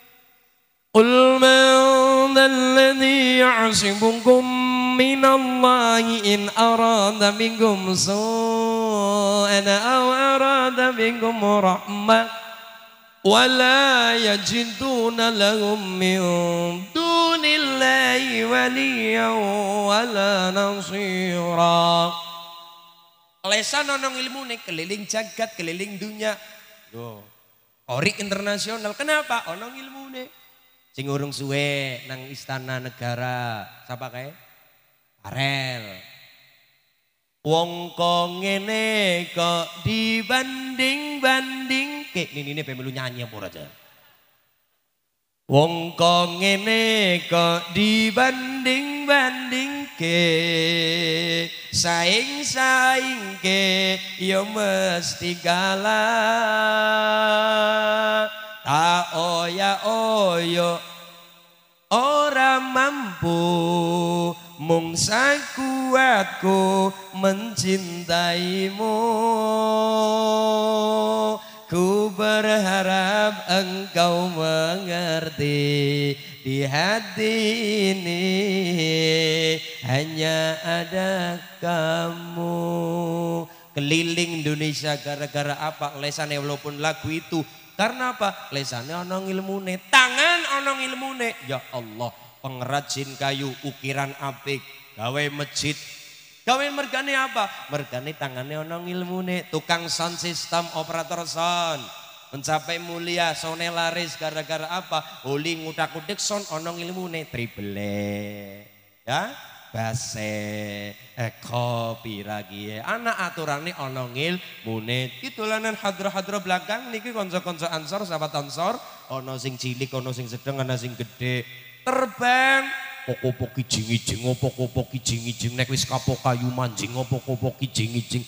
Qul man alladhi من الله إن أراد بكم سوءا أو أراد بكم رحمة ولا يجدون لهم من دون الله وليا ولا نصيرا Lesan nonong ilmu nih keliling jagat, keliling dunia. Loh, ori internasional. Kenapa? Onong oh, ilmu nih. Sing urung suwe nang istana negara. Siapa kayak? Arel. Wong kong ngene kok dibanding-banding ke ini ini pemilu nyanyi apa aja. Wong kong ngene kok dibanding-banding ke saing-saing ke ya mesti galak Ta oya oyo ora mampu Mung kuatku mencintaimu Ku berharap engkau mengerti Di hati ini hanya ada kamu Keliling Indonesia gara-gara apa lesannya walaupun lagu itu Karena apa? Lesannya onong ilmune Tangan onong ilmune Ya Allah pengrajin kayu ukiran apik gawe masjid gawe mergane apa mergane tangannya ono ilmune tukang sound system operator sound mencapai mulia sone laris gara-gara apa oli ngudak ngudak son ono ilmune triple ya base eko eh, piragie anak aturan ini ono ilmune nih hadro-hadro belakang niki konco-konco ansor sahabat ansor ono sing cilik ono sing sedeng ono sing gede terbang poko opo kijing-ijing poko opo kijing-ijing nek wis kapok kayu manjing poko opo kijing-ijing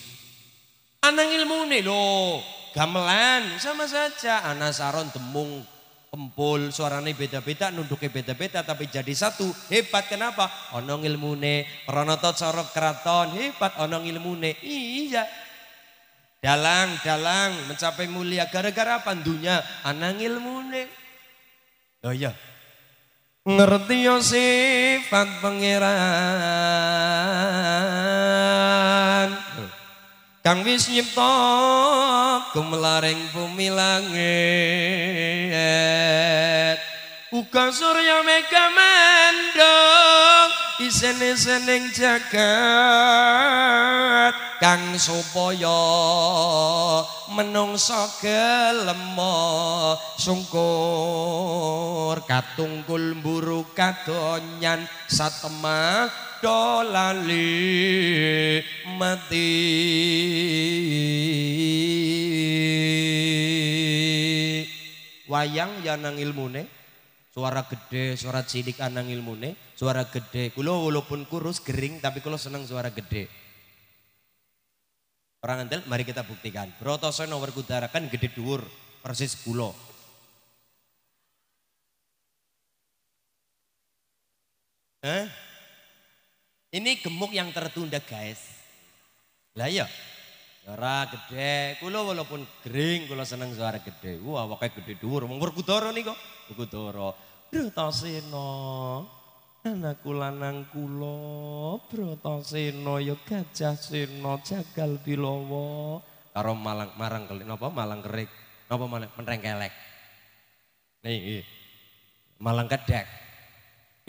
anang nih lo gamelan sama saja anak saron temung empul suarane beda-beda nunduknya beda-beda tapi jadi satu hebat kenapa onong ilmu ne ronotot sorok keraton hebat onong ilmu ne iya dalang dalang mencapai mulia gara-gara pandunya anang ilmu ne oh iya ngerti yo sifat pangeran kang wis nyipta gumelaring bumi langit uga surya mega mandor isene-seneng jagat kang supaya menungso gelem sungkur katungkul mburu kadonyan Satemah satema dolali mati wayang ya nang ilmune Suara gede, suara cilik anang ilmune, suara gede. Kulo walaupun kurus kering, tapi kulo seneng suara gede. Orang entel, mari kita buktikan. Brotoso nomor kudara kan gede dhuwur, persis kulo. Eh? Ini gemuk yang tertunda guys. Lah ya, Suara gede, kulo walaupun kering, kulo seneng suara gede. Wah, wakai gede dhuwur, wong kudara nih kok. Bukudoro. Brotoseno. Anakku lanang kula Brotoseno ya gajah seno jagal bilawa. Karo malang marang kelik napa malang kerik. Napa malang menreng kelek. Nih. Malang kedek.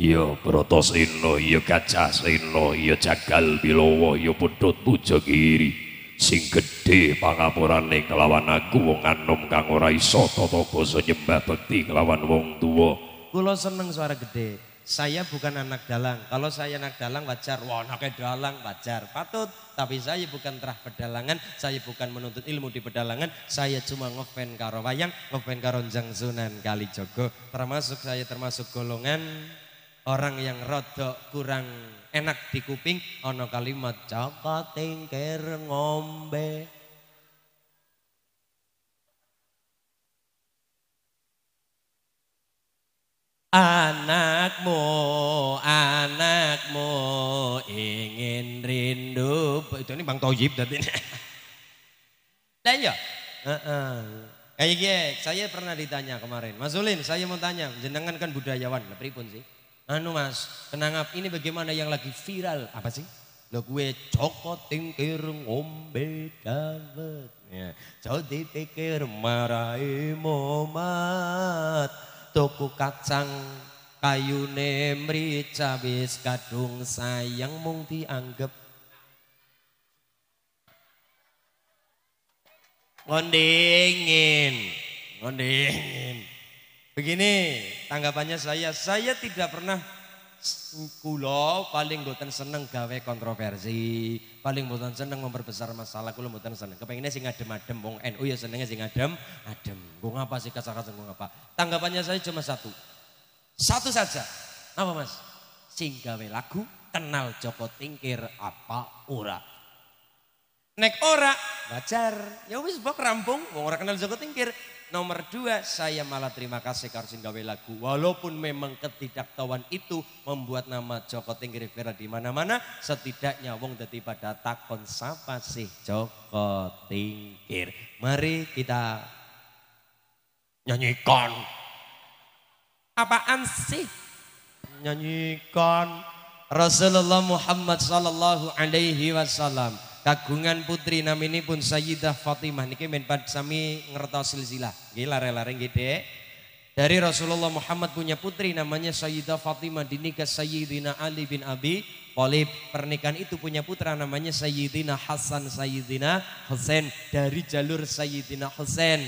Iya Brotoseno ya gajah seno ya jagal bilawa ya pedhot pujo kiri. sing gedhe pangapurane kelawan aku wong anom kang ora iso tata basa nyembah bekti kelawan wong tuwa kula seneng suara gede saya bukan anak dalang kalau saya anak dalang wajar wah anaknya dalang wajar patut tapi saya bukan terah pedalangan saya bukan menuntut ilmu di pedalangan saya cuma ngefen karo wayang karonjang karo kali jogo termasuk saya termasuk golongan orang yang rodok kurang enak di kuping ono kalimat caka tingkir ngombe Anakmu, anakmu ingin rindu. Itu ini Bang Toyib tadi. ya Kayak saya pernah ditanya kemarin. Mas Ulin, saya mau tanya, jenengan kan budayawan, pripun sih? Anu mas, kenangap ini bagaimana yang lagi viral? Apa sih? Lo gue cokot tingkir ngombe dawet. Ya. Jadi pikir marai momat. Toko kacang kayu merica cabis kadung sayang mung dianggap. Ngondingin, ngondingin. Begini tanggapannya saya, saya tidak pernah kulo paling boten seneng gawe kontroversi, paling boten seneng memperbesar masalah, kulo boten seneng. Kepengennya sing adem-adem wong NU ya senengnya sing adem, adem. Gue ngapa sih kasar-kasar gue ngapa? Tanggapannya saya cuma satu. Satu saja. Apa Mas? Sing gawe lagu kenal Joko Tingkir apa ora? Nek ora, wajar. Ya wis bok rampung, wong ora kenal Joko tingkir. Nomor dua, saya malah terima kasih sing gawe lagu. Walaupun memang ketidaktahuan itu membuat nama Joko Tingkir viral di mana-mana, setidaknya wong dadi pada takon sapa sih Joko Tingkir. Mari kita nyanyikan. Apaan sih? Nyanyikan Rasulullah Muhammad sallallahu alaihi wasallam kagungan putri namini pun Sayyidah Fatimah niki men sami ngertos silsilah nggih lare-lare nggih dari Rasulullah Muhammad punya putri namanya Sayyidah Fatimah dinikah Sayyidina Ali bin Abi Thalib pernikahan itu punya putra namanya Sayyidina Hasan Sayyidina Hussein dari jalur Sayyidina Hussein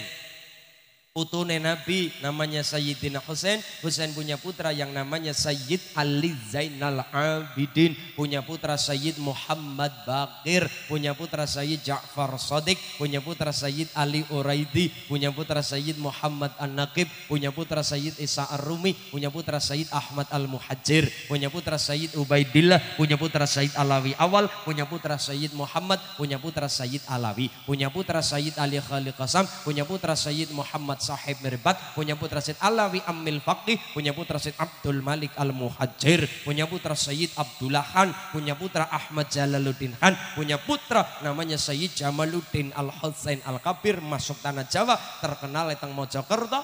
putune Nabi namanya Sayyidina Husain. Husain punya putra yang namanya Sayyid Ali Zainal Abidin, punya putra Sayyid Muhammad Bakir, punya putra Sayyid Ja'far Sadiq, punya putra Sayyid Ali Uraidi, punya putra Sayyid Muhammad An-Naqib, punya putra Sayyid Isa Ar-Rumi, punya putra Sayyid Ahmad Al-Muhajir, punya putra Sayyid Ubaidillah, punya putra Sayyid Alawi Awal, punya putra Sayyid Muhammad, punya putra Sayyid Alawi, punya putra Sayyid Ali Khalil Qasam, punya putra Sayyid Muhammad sahib Mirbat, punya putra Syed Alawi Ammil Faqih, punya putra Syed Abdul Malik Al Muhajir, punya putra Syed Abdullah Khan, punya putra Ahmad Jalaluddin Khan, punya putra namanya Syed Jamaluddin Al Husain Al Kabir masuk tanah Jawa, terkenal di Mojokerto,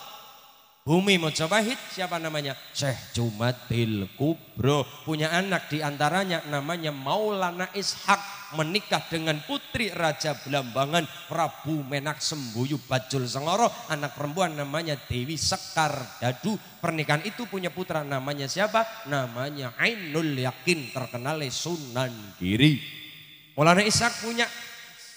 Bumi Mojawahid siapa namanya? Syekh Jumat Bil Kubro. Punya anak diantaranya namanya Maulana Ishak. Menikah dengan putri Raja Belambangan Prabu Menak Sembuyu Bajul Sengoro. Anak perempuan namanya Dewi Sekar Dadu. Pernikahan itu punya putra namanya siapa? Namanya Ainul Yakin terkenal Sunan Giri. Maulana Ishak punya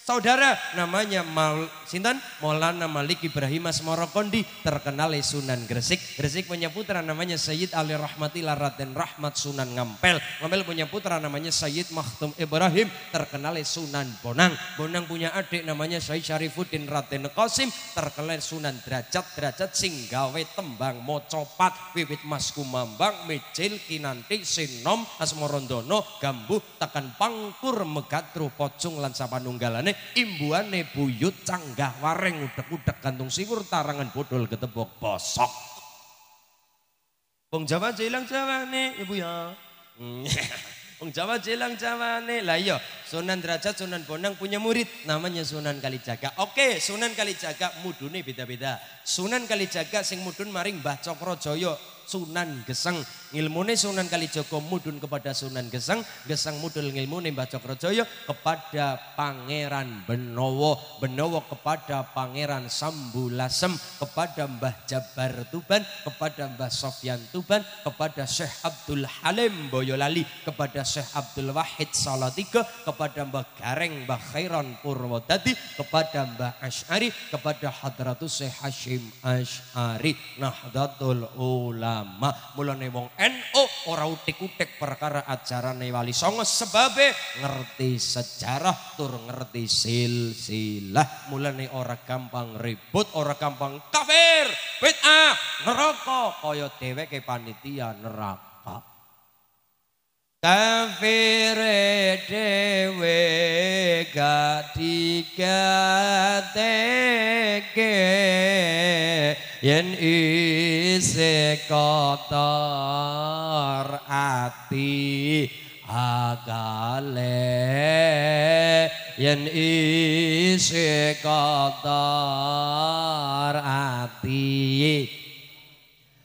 saudara namanya Maul, Sintan Maulana Malik Ibrahim Asmorokondi terkenal Sunan Gresik. Gresik punya putra namanya Sayyid Ali Rahmatillah Raden Rahmat Sunan Ngampel. Ngampel punya putra namanya Sayyid Mahtum Ibrahim terkenal Sunan Bonang. Bonang punya adik namanya Sayyid Syarifuddin Raden Qasim terkenal Sunan Derajat Derajat Singgawe Tembang Mocopat Wiwit Mas Kumambang Mecil Kinanti Sinom Asmorondono Gambuh Takan Pangkur Megatru Pocung Lansapan sapanunggalane Mulane imbuane buyut canggah waring udek-udek gantung siwur tarangan bodol ketebok bosok. Wong Jawa jelang jawane, Ibu ya. ya. Wong Jawa jelang jawane. Lah iya, Sunan Derajat, Sunan Bonang punya murid namanya Sunan Kalijaga. Oke, Sunan Kalijaga mudune beda-beda. Sunan Kalijaga sing mudun maring Mbah Cokrojoyo Sunan Geseng. Ilmune Sunan Kalijogo mudun kepada Sunan Geseng, Geseng mudul ilmune Mbah Cokrojoyo kepada Pangeran Benowo, Benowo kepada Pangeran Sambulasem, kepada Mbah Jabar Tuban, kepada Mbah Sofyan Tuban, kepada Syekh Abdul Halim Boyolali, kepada Syekh Abdul Wahid Salatiga, kepada Mbah Gareng Mbah Khairan Purwodadi, kepada Mbah Ash'ari, kepada Hadratus Syekh Hashim Ash'ari, Nahdlatul Ulama agama. Mulane wong NU ora utik-utik perkara ajarane Wali Songo sebab ngerti sejarah tur ngerti silsilah. Mulane ora gampang ribut, ora gampang kafir, bid'ah, neraka kaya dheweke panitia neraka. Kafire dewe gak dikateke yen isih kotor ati agale yen isih kotor ati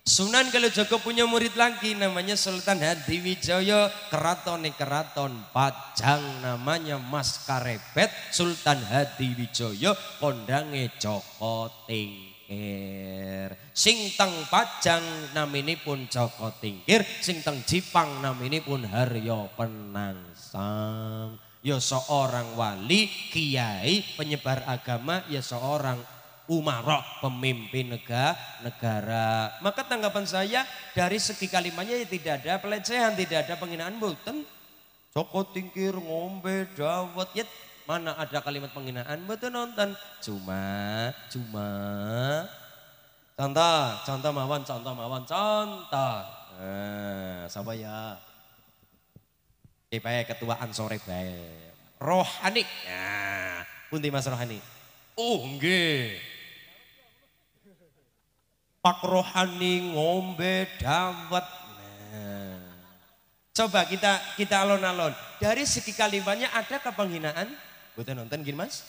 Sunan Kalijaga punya murid lagi namanya Sultan Hadiwijaya keraton keraton Pajang namanya Mas Karepet Sultan Hadiwijaya kondange Joko Tingkir. Sing teng Pajang pun Joko Tingkir, sing teng Jipang pun Haryo Penangsang. Ya seorang wali, kiai, penyebar agama, ya seorang umarok pemimpin negara, negara. Maka tanggapan saya dari segi kalimatnya ya tidak ada pelecehan, tidak ada penghinaan, bulten Joko Tingkir ngombe dawet ya Mana ada kalimat penghinaan? Betul nonton. Cuma, cuma. Contoh, contoh mawan, contoh mawan, contoh. Eh, nah, siapa ya? Eh, baik, ketua ansore baik. Rohani. Nah, pundi Mas Rohani? Oh, enggak. Pak Rohani ngombe dawet. Nah. Coba kita kita alon-alon. Dari segi kalimatnya ada kepenghinaan? Mboten nonton gini Mas?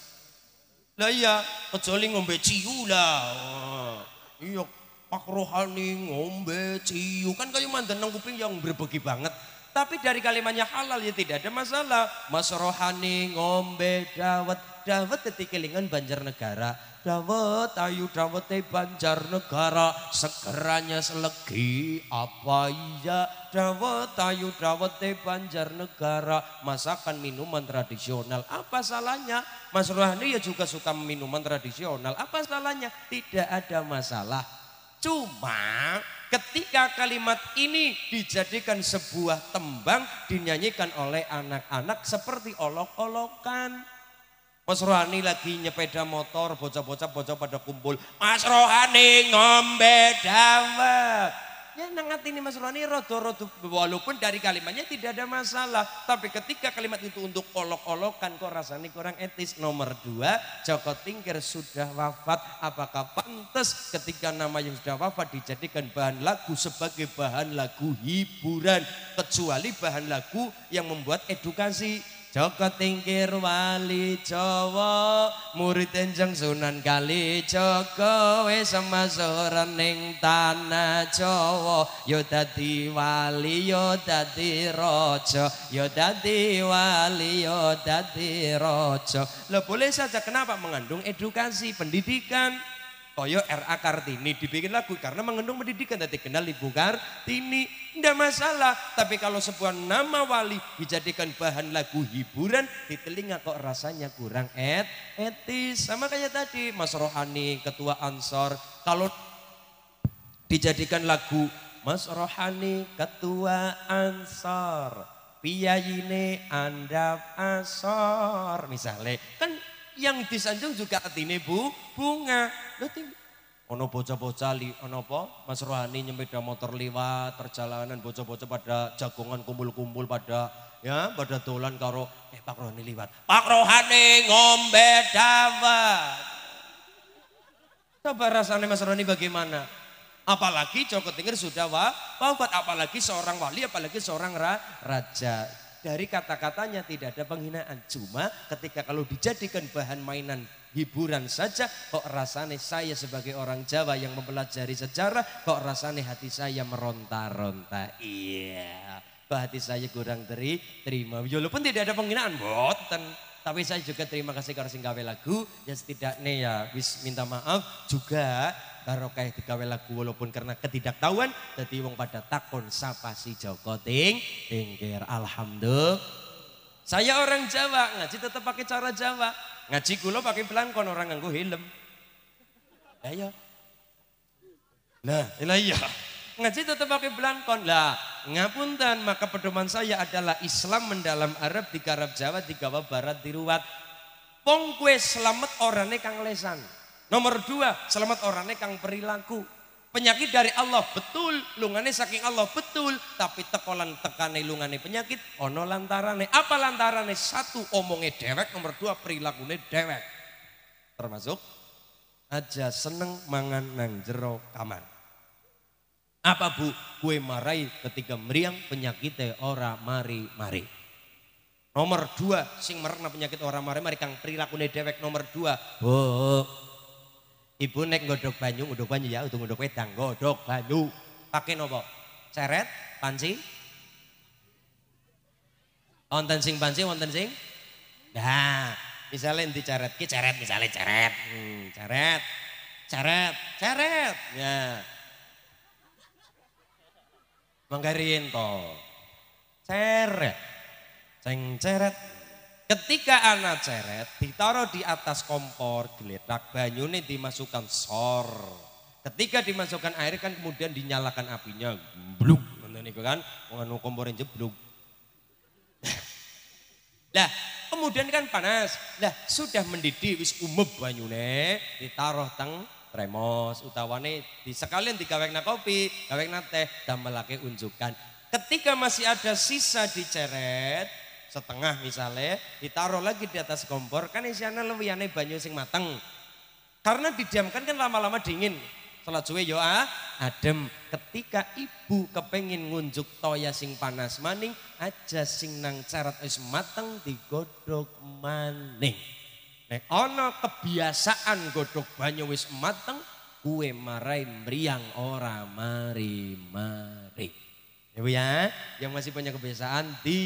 Lah iya, kecuali ngombe ciu lah. Oh, iya, Pak Rohani ngombe ciu. Kan kayu mantan nang kuping yang berbagi banget. Tapi dari kalimatnya halal ya tidak ada masalah. Mas Rohani ngombe dawet. Dawet lingan banjar negara. Dawet ayu dawete banjar negara segeranya selegi apa iya dawet ayu dawete banjar negara masakan minuman tradisional apa salahnya Mas Rohani ya juga suka minuman tradisional apa salahnya tidak ada masalah cuma ketika kalimat ini dijadikan sebuah tembang dinyanyikan oleh anak-anak seperti olok-olokan Mas Rohani lagi nyepeda motor, bocah-bocah bocah pada kumpul. Mas Rohani ngombe dawa. Ya nangat ini Mas Rohani rodo-rodo walaupun dari kalimatnya tidak ada masalah. Tapi ketika kalimat itu untuk olok-olokan kok rasanya kurang etis. Nomor dua, Joko Tingkir sudah wafat. Apakah pantas ketika nama yang sudah wafat dijadikan bahan lagu sebagai bahan lagu hiburan. Kecuali bahan lagu yang membuat edukasi. Joko Tingkir Wali Jawa murid Enjeng Sunan Kali Joko wis masoreng tanah Jawa yo dadi wali yo dadi raja yo dadi wali yo dadi raja lho boleh saja kenapa mengandung edukasi pendidikan Koyo RA Kartini dibikin lagu karena mengandung pendidikan tadi kenal Ibu Kartini tidak masalah tapi kalau sebuah nama wali dijadikan bahan lagu hiburan di telinga kok rasanya kurang et etis sama kayak tadi Mas Rohani ketua Ansor kalau dijadikan lagu Mas Rohani ketua Ansor piyayine andap asor misalnya kan yang disanjung juga artinya bu bunga. Berarti ono bocah-bocah li ono apa Mas Rohani nyepeda motor lewat perjalanan bocah-bocah pada jagongan kumpul-kumpul pada ya pada dolan karo eh Pak Rohani lewat. Pak Rohani ngombe dawet. Coba rasanya Mas Rohani bagaimana? Apalagi Joko Tengger sudah wafat, apalagi seorang wali, apalagi seorang ra, raja. Dari kata-katanya tidak ada penghinaan. Cuma ketika kalau dijadikan bahan mainan hiburan saja kok rasane saya sebagai orang Jawa yang mempelajari sejarah kok rasane hati saya meronta-ronta. Iya. yeah. hati saya kurang teri, terima. walaupun ya tidak ada penghinaan. Boten. Tapi saya juga terima kasih karena singgawe lagu ya setidaknya ya wis minta maaf juga barokah digawe lagu walaupun karena ketidaktahuan jadi wong pada takon sapa si Joko ting tingkir alhamdulillah saya orang Jawa ngaji tetap pakai cara Jawa ngaji kulo pakai belangkon orang nganggo helm ayo nah ila iya. iya ngaji tetap pakai belangkon lah ngapunten maka pedoman saya adalah Islam mendalam Arab di Arab Jawa di Jawa Barat di Ruwat Pong kue selamat orangnya kang lesan. Nomor dua, selamat orangnya kang perilaku. Penyakit dari Allah betul, lungane saking Allah betul, tapi tekolan tekane lungane penyakit ono lantarane. Apa lantarane? Satu omongnya dewek, nomor dua perilakunya dewek. Termasuk aja seneng mangan nang jero kamar. Apa bu? Kue marai ketika meriang penyakitnya ora mari-mari. Nomor dua, sing merna penyakit ora mari-mari kang perilakunya dewek nomor dua. Oh, Ibu nek godok banyu, godok banyu ya, untuk godok wedang, Godok banyu. Pakai nopo? Ceret, panci. Wonten sing panci, wonten sing. Nah, misalnya inti ceret, ki ceret misalnya ceret, hmm, ceret, ceret, ceret. Ya. Manggarin to. Ceret. Ceng ceret. Ketika anak ceret ditaruh di atas kompor geletak banyune dimasukkan sor. Ketika dimasukkan air kan kemudian dinyalakan apinya bluk niku kan kompor komporin jebluk. Nah, kemudian kan panas. Nah, sudah mendidih wis umeb banyune ditaruh teng remos, utawane Di disekalian digawekna kopi, gawekna teh dan melakai unjukkan. Ketika masih ada sisa diceret, setengah misalnya ditaruh lagi di atas kompor kan isiannya lebih aneh banyu sing mateng karena didiamkan kan lama-lama dingin salat suwe yo ah, adem ketika ibu kepengin ngunjuk toya sing panas maning aja sing nang carat wis mateng digodok maning nek ono kebiasaan godok banyu wis mateng kue marai meriang ora mari mari Ya Bu ya, yang masih punya kebiasaan di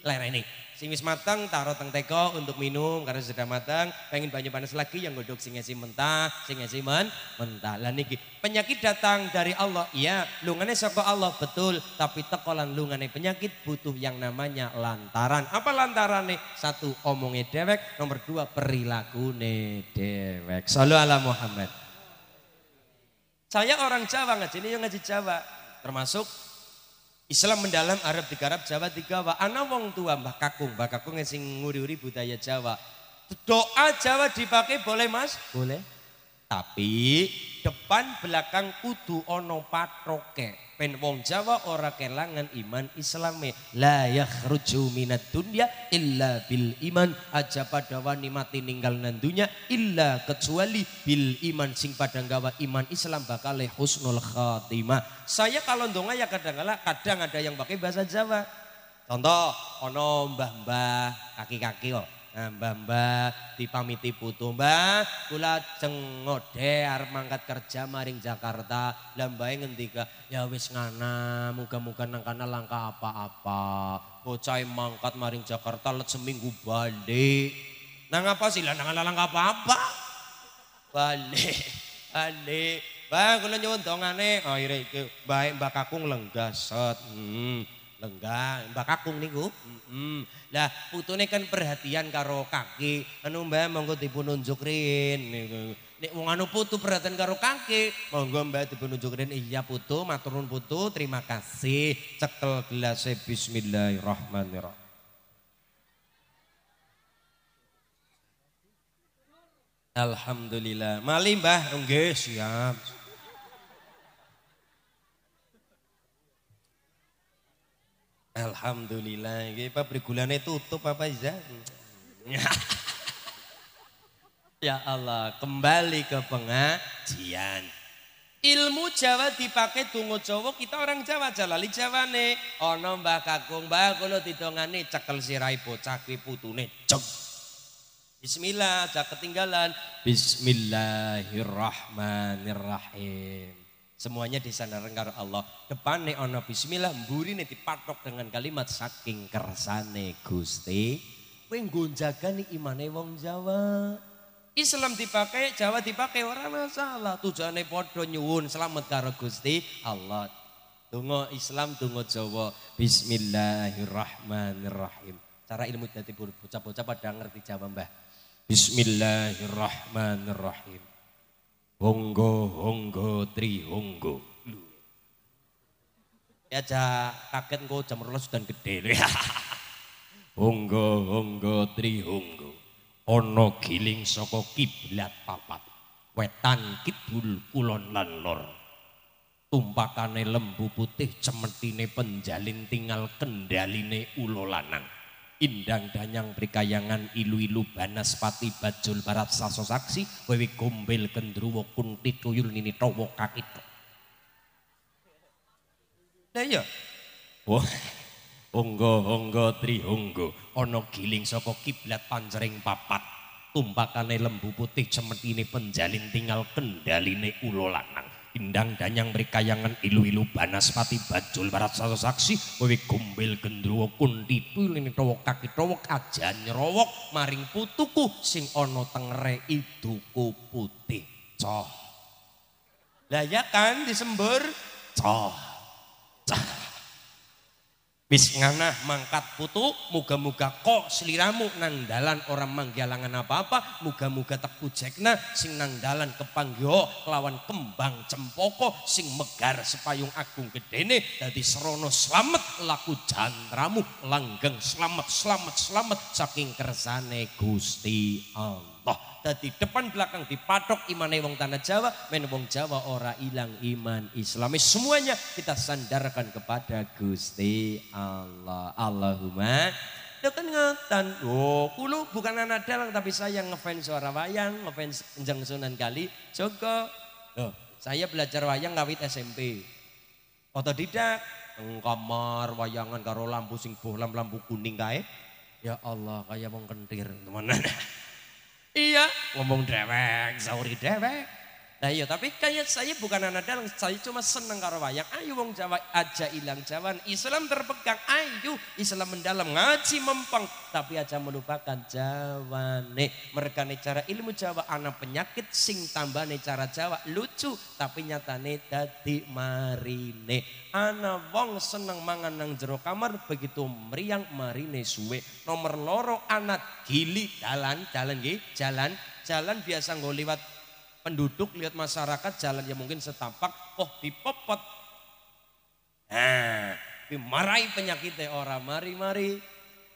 lereng ini. wis matang taruh teng teko untuk minum karena sudah matang, pengen banyu panas lagi yang godok sing mentah, sing esi men, mentah. Lah niki penyakit datang dari Allah. Iya, lungane saka Allah betul, tapi tekolan lungane penyakit butuh yang namanya lantaran. Apa lantaran nih? Satu omongnya dewek, nomor dua perilakune dewek. Selalu ala Muhammad. Saya orang Jawa ngaji ini yang ngaji Jawa termasuk Islam mendalam, Arab digarap, Jawa digawa. Ana wong tua Mbah Kakung, Mbah Kakung yang sing nguri-uri budaya Jawa. Doa Jawa dipakai boleh Mas? Boleh. Tapi depan belakang kudu ono patroke. Pen wong Jawa ora kelangan iman islame. La yakhruju minat dunya illa bil iman. Aja pada wani mati ninggal nan illa kecuali bil iman sing pada gawa iman Islam bakal husnul khatimah. Saya kalau ndonga ya kadang kala kadang ada yang pakai bahasa Jawa. Contoh ono mbah-mbah kaki-kaki kok. Mbak eh, mbak dipamiti putu mbak kula cengode arep mangkat kerja maring Jakarta lembah e ngendika ya wis ngana muka muka nangkana langka apa-apa bocah e mangkat maring Jakarta let seminggu balik nang apa sih lah nangkana langka apa-apa balik balik Bang kula nyuwun dongane akhire oh, iki baik e mbak kakung lenggaset hmm enggak Mbak Kakung nih niku. Heeh. Lah ini kan perhatian karo kaki. Anu Mbak monggo dipununjuk rin niku. Nek wong anu putu perhatian karo kaki, monggo Mbak dipununjuk rin iya putu, matur putu, terima kasih. Cekel gelas bismillahirrahmanirrahim. Alhamdulillah. Mali Mbah, nggih siap. Alhamdulillah. ini pabrik gulane tutup apa aja. ya Allah, kembali ke pengajian. Ilmu Jawa dipakai tunggu Jawa, kita orang Jawa jalali Jawane. Ono Mbah Kakung, Mbah kula nih cekel sirai bocah kuwi putune. Jeng. Bismillah, jangan ketinggalan. Bismillahirrahmanirrahim. Semuanya di sana rengkar Allah. nih ono bismillah mburi nih dipatok dengan kalimat saking kersane Gusti. Kowe nih imane wong Jawa. Islam dipakai, Jawa dipakai orang masalah. Tujuannya podo nyuwun selamat karo Gusti Allah. tunggu Islam, tunggu Jawa. Bismillahirrahmanirrahim. Cara ilmu dadi bocah-bocah pada ngerti Jawa Mbah. Bismillahirrahmanirrahim. Honggo honggo tri Ya aja kaget engko cemerlang sudah gede. Honggo honggo tri honggo. Ana giling saka kiblat papat. Wetan kidul kulon lan lor. Tumpakane lembu putih cemetine penjalin tinggal kendaline ulo lanang. indang danyang prikayangan ilu-ilu banaspati bajul barat saso saksi wewe gombel gendruwo kunti tuyul nini towo kakit nah iya wah oh, Onggo onggo tri ono giling saka kiblat panjering papat tumpakane lembu putih cemetine penjalin tinggal kendaline ulo lanang indang danyang merikayangan ilu-ilu banaspati bajul barat satu saksi wewe gombel gendruwo kundi pilini towok kaki towok aja nyerowok maring putuku sing ono tengere iduku putih Cah. lah kan disembur Cah. coh Wis nganah mangkat putu, muga-muga kok seliramu nang dalan ora manggalangan apa-apa, muga-muga tak pujekna sing nang dalan kepanggo lawan kembang cempoko sing megar sepayung agung gedene dadi serono selamat laku jantramu langgeng selamat selamat selamat saking kersane Gusti Allah. contoh dadi depan belakang dipatok imane wong tanah Jawa men wong Jawa ora ilang iman Islam semuanya kita sandarkan kepada Gusti Allah Allahumma kan ngatan oh kulu bukan anak dalang tapi saya ngefans suara wayang ngefans jeng Sunan Kali Joko oh, saya belajar wayang ngawit SMP otodidak tidak, kamar wayangan karo lampu sing bohlam lampu kuning kae ya Allah kayak mau kentir teman-teman Iya. Ngomong dewek, sauri dewek. Nah iya, tapi kayak saya bukan anak dalang, saya cuma seneng karo wayang. Ayo wong Jawa aja hilang Jawan. Islam terpegang, ayo Islam mendalam, ngaji mempeng. Tapi aja melupakan Jawane. Mereka nih cara ilmu Jawa, anak penyakit sing tambah nih cara Jawa. Lucu, tapi nyata nih dadi marine. Anak wong seneng mangan nang jero kamar, begitu meriang marine suwe. Nomor loro anak gili, jalan jalan gih, jalan, jalan biasa nggak lewat penduduk, lihat masyarakat jalan ya mungkin setapak, oh dipopot Nah, marai penyakitnya orang mari-mari.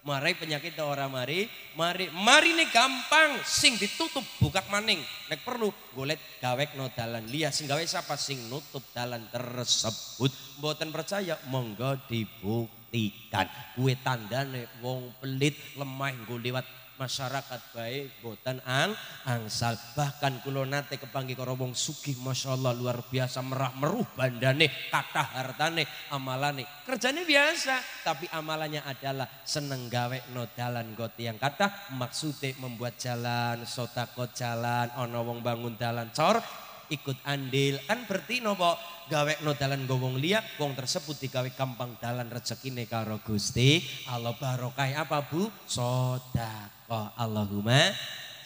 Marai penyakit orang mari, mari, mari ini gampang, sing ditutup buka maning, nek perlu golet gawek no dalan lihat sing gawe siapa sing nutup dalan tersebut, buatan percaya monggo dibuktikan, kue tandane wong pelit lemah gue lewat masyarakat baik boten ang angsal bahkan kula nate kepanggi korobong suki sugih masyaallah luar biasa merah meruh bandane kata hartane amalane kerjanya biasa tapi amalannya adalah seneng gawe no dalan goti yang kata maksude membuat jalan sota kot jalan ono wong bangun dalan cor ikut andil kan berarti nopo gawe no dalan gowong liak wong tersebut digawe kampang dalan rezekine karo Gusti Allah barokah apa Bu sodak Oh Allahumma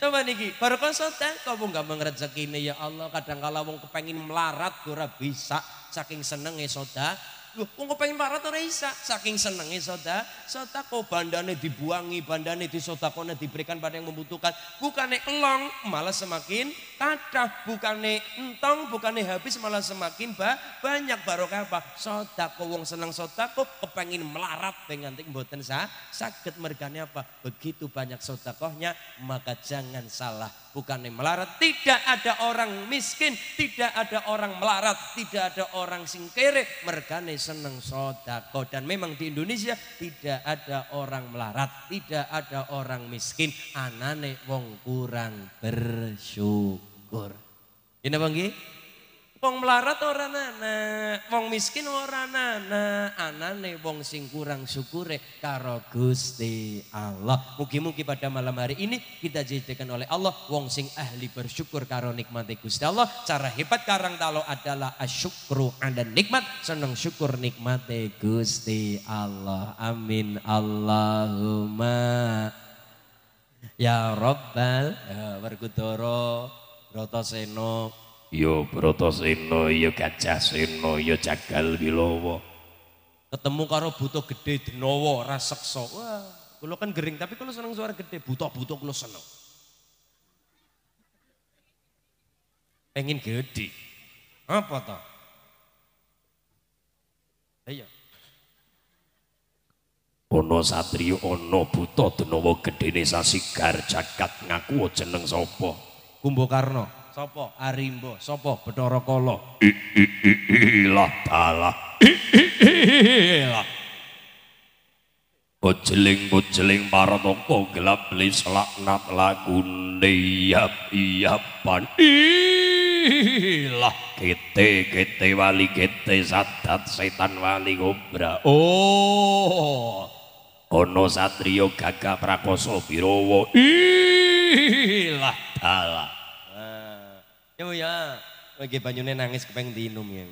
Coba niki, barokah kau wong gampang rezekine ya Allah. Kadang kalau wong kepengin melarat gora bisa saking senengnya sedekah Loh, kok pengen marah tuh Raisa? Saking sota soda, kok bandane dibuangi, bandane kone diberikan pada yang membutuhkan. Bukannya elong malah semakin kathah, bukannya entong, bukannya habis malah semakin ba banyak barokah apa? kok wong seneng kok kepengen melarat tim buatan sa sakit mergane apa? Begitu banyak kohnya, maka jangan salah bukannya melarat. Tidak ada orang miskin, tidak ada orang melarat, tidak ada orang singkere mergane seneng sodako. Dan memang di Indonesia tidak ada orang melarat, tidak ada orang miskin. Anane wong kurang bersyukur. Ini banggi? Wong melarat orang nana, wong miskin orang nana, anane wong sing kurang syukure karo Gusti Allah. Mugi-mugi pada malam hari ini kita dijadikan oleh Allah wong sing ahli bersyukur karo nikmati Gusti Allah. Cara hebat karang talo adalah asyukru ada nikmat, seneng syukur nikmati Gusti Allah. Amin Allahumma Ya Rabbal ya, Wargudoro Rotoseno Yo, ya yo ya Gajah yo ya cakal Jagal Wilawa. Ketemu karo buto gede Denawa raseksa. Wah, kula kan gering tapi kula seneng suara gede, buto buto kula seneng. Pengen gede. Apa toh? Eh, iya. Ono satriya ana buta gede gedene sasigar jagat ngaku jeneng sapa? Kumbakarna. Sopo Arimbo, sopo Bedoro Kolo. Ilah tala, Ilah. Bojeling bojeling toko gelap beli selak nap Ilah kete kete wali kete sadat setan wali Oh. Ono satrio prakoso birowo. Ilah talah bu ya. Lagi banyune nangis kepeng diinum ya.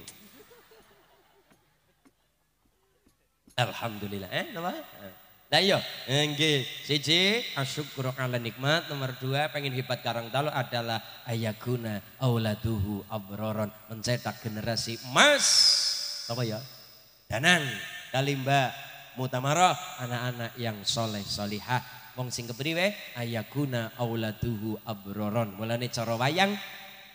Alhamdulillah. Eh, apa? Nah iya, enggih. Siji, asyukur ala nikmat. Nomor dua, pengen hibat karang talo adalah ayakuna awladuhu abroron. Mencetak generasi emas. Apa ya? Danang, kalimba, Mutamaroh. Anak-anak yang soleh, solihah. Wong sing kepriwe ayakuna auladuhu abroron. Mulane cara wayang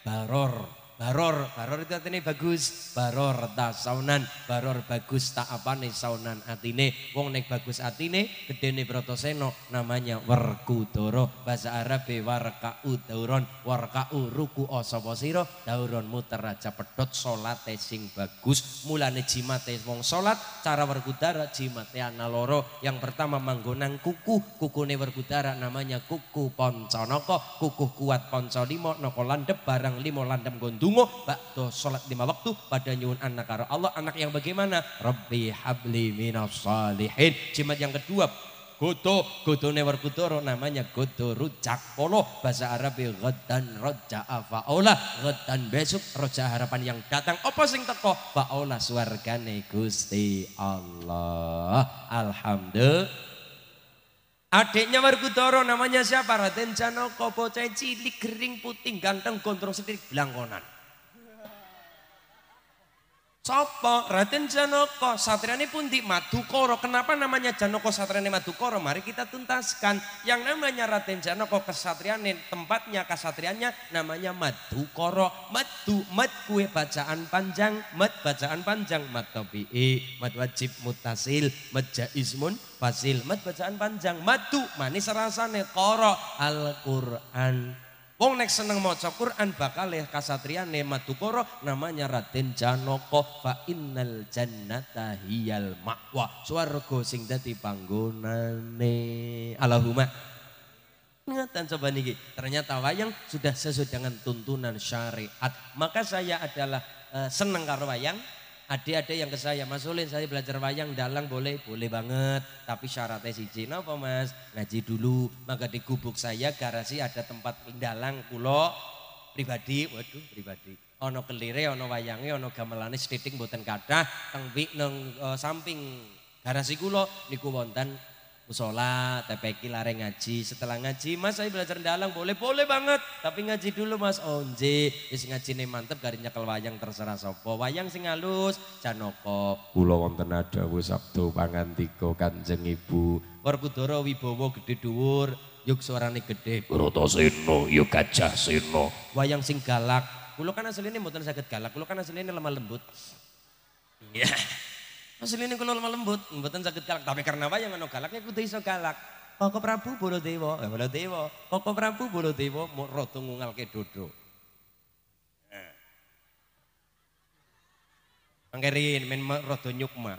baror baror, baror itu artinya bagus, baror ta saunan, baror bagus tak apa nih saunan atine, wong nek bagus atine, gede nih protoseno, namanya warkudoro, bahasa Arab warka udauron, warka uruku osopo siro, dauron muteraja pedot, solat sing bagus, mulane jimat wong solat, cara warkudara jimat analoro, yang pertama manggonang kuku, kuku kukune warkudara namanya kuku ponconoko, kuku kuat ponco limo, noko landep barang limo landem gondu ndonga bakdo sholat lima waktu pada nyuwun anak karo Allah anak yang bagaimana Rabbi habli minas salihin jimat yang kedua Goto, goto newar kutoro namanya goto rujak polo bahasa Arab gedan roja faola gedan besok roja harapan yang datang apa sing teko faola suargane gusti Allah alhamdulillah Adiknya Warkutoro namanya siapa? Raden Janoko, bocah cilik, kering, putih, ganteng, gondrong, sendiri belangkonan. Sopo Raden Janoko pun di Madukoro kenapa namanya Janoko satriane Madukoro mari kita tuntaskan yang namanya Raden Janoko kesatriane tempatnya kesatriannya namanya Madukoro madu mad kue bacaan panjang mad bacaan panjang mad tobi mad wajib mutasil mad jaismun, fasil mad bacaan panjang madu manis rasane koro Al-Qur'an Wong nek seneng maca Quran bakal leh kasatriane Madukara namanya Raden Janoko fa innal jannata hiyal ma'wa. Swarga sing dadi panggonane. Allahumma Ingatan coba niki, ternyata wayang sudah sesuai dengan tuntunan syariat. Maka saya adalah uh, seneng karo wayang, adik-adik yang ke saya, Mas Ulin saya belajar wayang dalang boleh, boleh banget. Tapi syaratnya siji, napa Mas? Ngaji dulu, maka di gubuk saya garasi ada tempat dalang pulau pribadi, waduh pribadi. Ono kelire, ono wayangnya ono gamelane sithik buatan kada teng neng uh, samping garasi kulo niku wonten musola, TPK lari ngaji. Setelah ngaji, Mas saya belajar dalang boleh, boleh banget. Tapi ngaji dulu Mas Onje. Wis ngajine mantep gari nyekel wayang terserah sopo. Wayang sing halus janoko. Kula wonten pangan tiko pangandika Kanjeng Ibu. Werkudara wibowo gede dhuwur, yuk suarane Broto Bratasena, yuk gajah sino, Wayang sing galak. Kula kan asline mboten galak, kula kan asline lemah lembut. Yeah. Asline ini lemah lembut, lembutan sakit galak, tapi karena apa wayang galak, ya kudu iso galak. Koko Prabu Baladewa, eh, Dewa. Koko Prabu roto ngungal ke dodo. Angkerin men roto nyukma.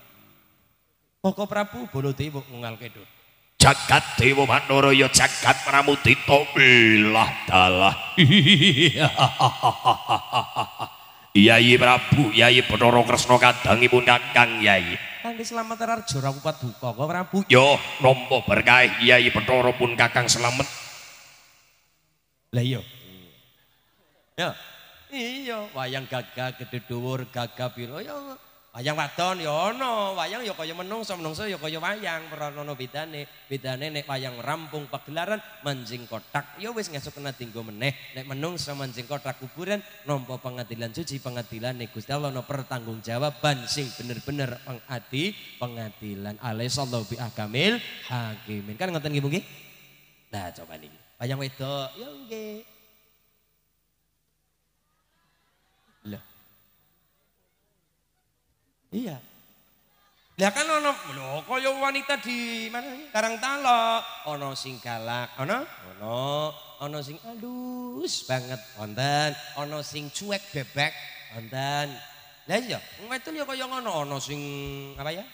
Koko Prabu ngungal ke dodo. Jagat Dewa ya jagat Pramudita ilah dalah. Yayi Prabu, Yayi Bathara Kresna kadangipun Kakang Yayi. Kangge Slamet Rarjo Rawuwat Duka, Kang Prabu. Yo, nampa berkah Yayi Bathara pun Kakang Slamet. Lah iya. Ya. Iya, wayang gagah gedhe dhuwur, gagah piro ya. Wayang wadon ya ana, wayang ya kaya menungsa, menungsa ya kaya wayang, ora bedane. Bedane nek wayang rampung pagelaran manjing kotak ya wis ngesuk kena dinggo meneh. Nek menungsa manjing kotak kuburan nampa pengadilan suci pengadilan nek Gusti Allah ana pertanggungjawaban sing bener-bener pengadi pengadilan. Alai sallallahu bi akamil hakimin. Kan ngoten nggih mungkin? Nah, coba niki. Wayang wedok ya nggih. Iya. Lah kan ono lho kaya wanita di mana Karang Talok, ono sing galak, ono ono ono sing alus banget wonten, ono sing cuek bebek wonten. Lah iya, wetul ya kaya ngono, ono sing apa ya?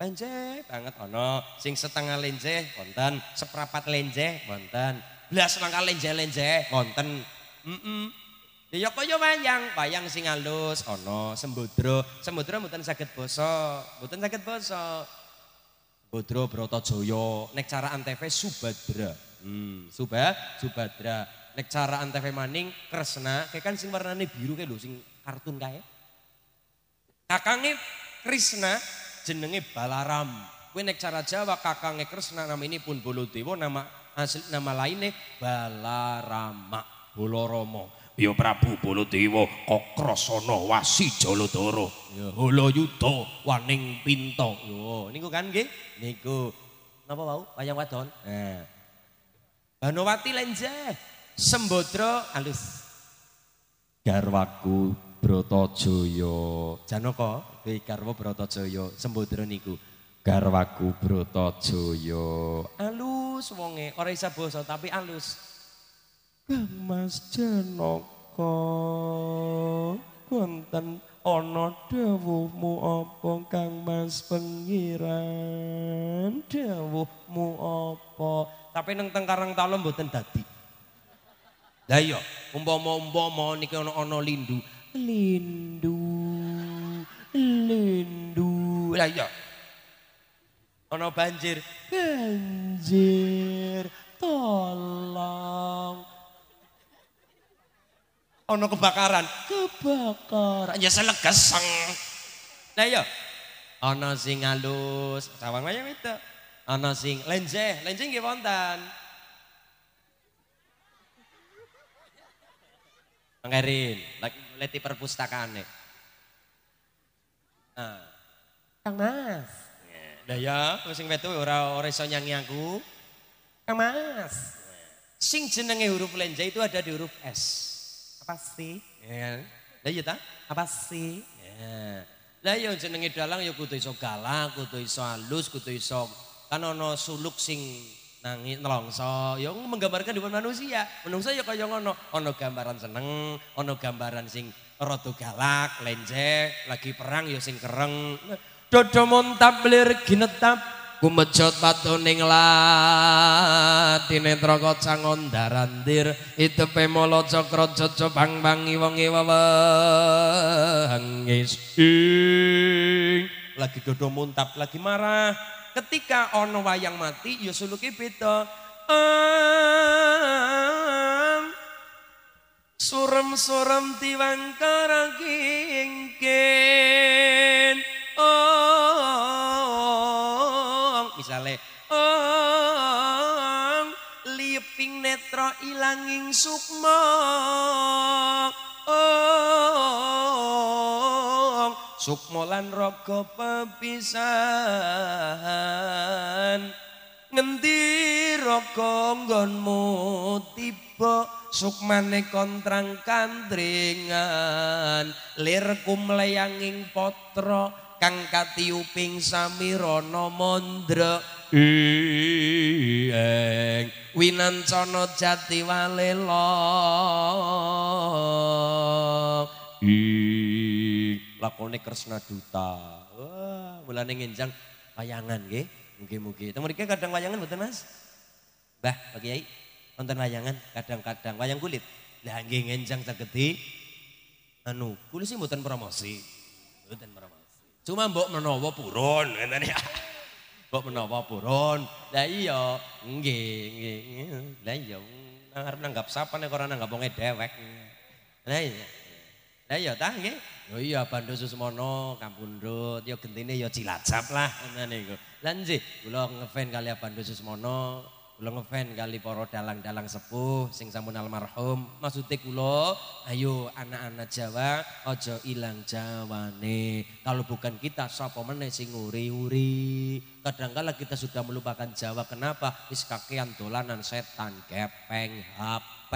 Lenjeh banget ono, sing setengah lenjeh wonten, seprapat lenjeh wonten, belas langkah lenjeh-lenjeh wonten. Mm -mm. Ya kaya wayang, wayang sing alus ana sembodro, sembodro mboten sakit basa, mboten sakit basa. Bodro Brotojaya, nek cara antv Subadra. Hmm, Suba, Subadra. Nek cara antv maning Kresna, kayak kan sing warnane biru kayak lho sing kartun kae. Kakange Krishna jenenge Balaram. Kuwi nek cara Jawa kakange nama namine pun Baladewa, nama asli nama lainnya Balarama, Boloromo. ya Prabu Baladewa Kakrasana Wasijaladara ya Halayuda waneng pinto. yo niku kan nggih niku napa wau Bayang wadon eh Banowati lenjeh Sembodra alus garwaku Bratajaya Janaka kowe garwa Bratajaya Sembodra niku garwaku Bratajaya alus wonge ora isa basa tapi alus Kang Mas Janaka ono ana mu apa Kang Mas Pengiran mu apa tapi neng tengkarang Karang Talo mboten dadi Lah iya umpama-umpama niki ono ono lindu lindu lindu lah ono iya. banjir banjir tolong Ono kebakaran, kebakaran. Ya salah geseng. Nah iya. Ono sing halus, cawang aja itu. Ono sing lenjeh, lenjeh nggih wonten. Mengerin, lagi leti perpustakaan nih. Nah. Kang Mas. Nah ya, sing wetu ora ora iso nyanyi aku. Kang Mas. Sing jenenge huruf lenja itu ada di huruf S. Apa sih? Ya. Lah iya ta? Apa sih? Ya. Lah yang jenenge dalang ya kudu iso galak, kudu iso halus, kudu iso kan ana suluk sing nangis nelongso ya menggambarkan di manusia saya ya kaya ngono ono gambaran seneng ono gambaran sing roto galak lenje lagi perang ya sing kereng dodo montablir ginetap kumecut patuning latine troko cangon darandir itepe mala cakra jaja bangbangi wengi wewengis lagi dodo muntap lagi marah ketika ana wayang mati ya suluki beda surem-surem tiwang karang kingking ilanging sukma oh sukma lan raga pepisan ngendi raga nggonmu tiba sukmane kontrang kantringan lir kumleyanging potro kang katiuping samirana mandra ing winancana jati walela ing lakone kresna duta wah mulane ngenjang wayangan nggih mugi-mugi teng mriki kadang wayangan mboten Mas Mbah Pak ayi nonton wayangan kadang-kadang wayang kulit lah nggih ngenjang saged anu kula sih mboten promosi mboten promosi Cuma mbok menawa purun ngeten Mbok menawa purun. Lah iya, nggih, nggih. Lah iya, arep nanggap sapa nek ora nanggap wong dhewek. Lah iya. Lah iya ta nggih. Yo iya bandu susmono, kampundut, yo gentine yo cilacap lah ngeten niku. Lah nggih, kula ngefan kali bandu susmono, Kulo ngefan kali poro dalang-dalang sepuh sing sampun almarhum. Maksudnya kulo, ayo anak-anak Jawa ojo ilang nih. Kalau bukan kita sopo mana sing nguri-uri. Kadangkala kita sudah melupakan Jawa. Kenapa? Is kakean dolanan setan, kepeng, HP.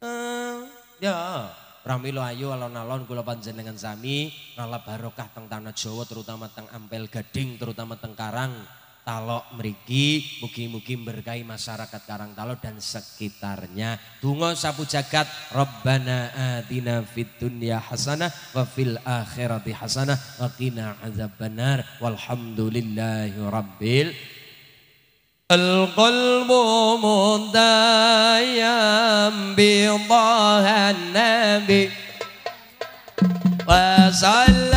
Hmm, eh, ya, Pramilo ayo alon-alon kula panjenengan sami ngalap barokah teng tanah Jawa terutama teng Ampel Gading terutama teng Karang Talok meriki mugi-mugi berkahi masyarakat Karang Talo dan sekitarnya. Dungo sapu jagat Rabbana atina fid dunya hasanah wa fil akhirati hasanah wa qina azabannar walhamdulillahi rabbil القلب مدايم بضاها النبي وصلى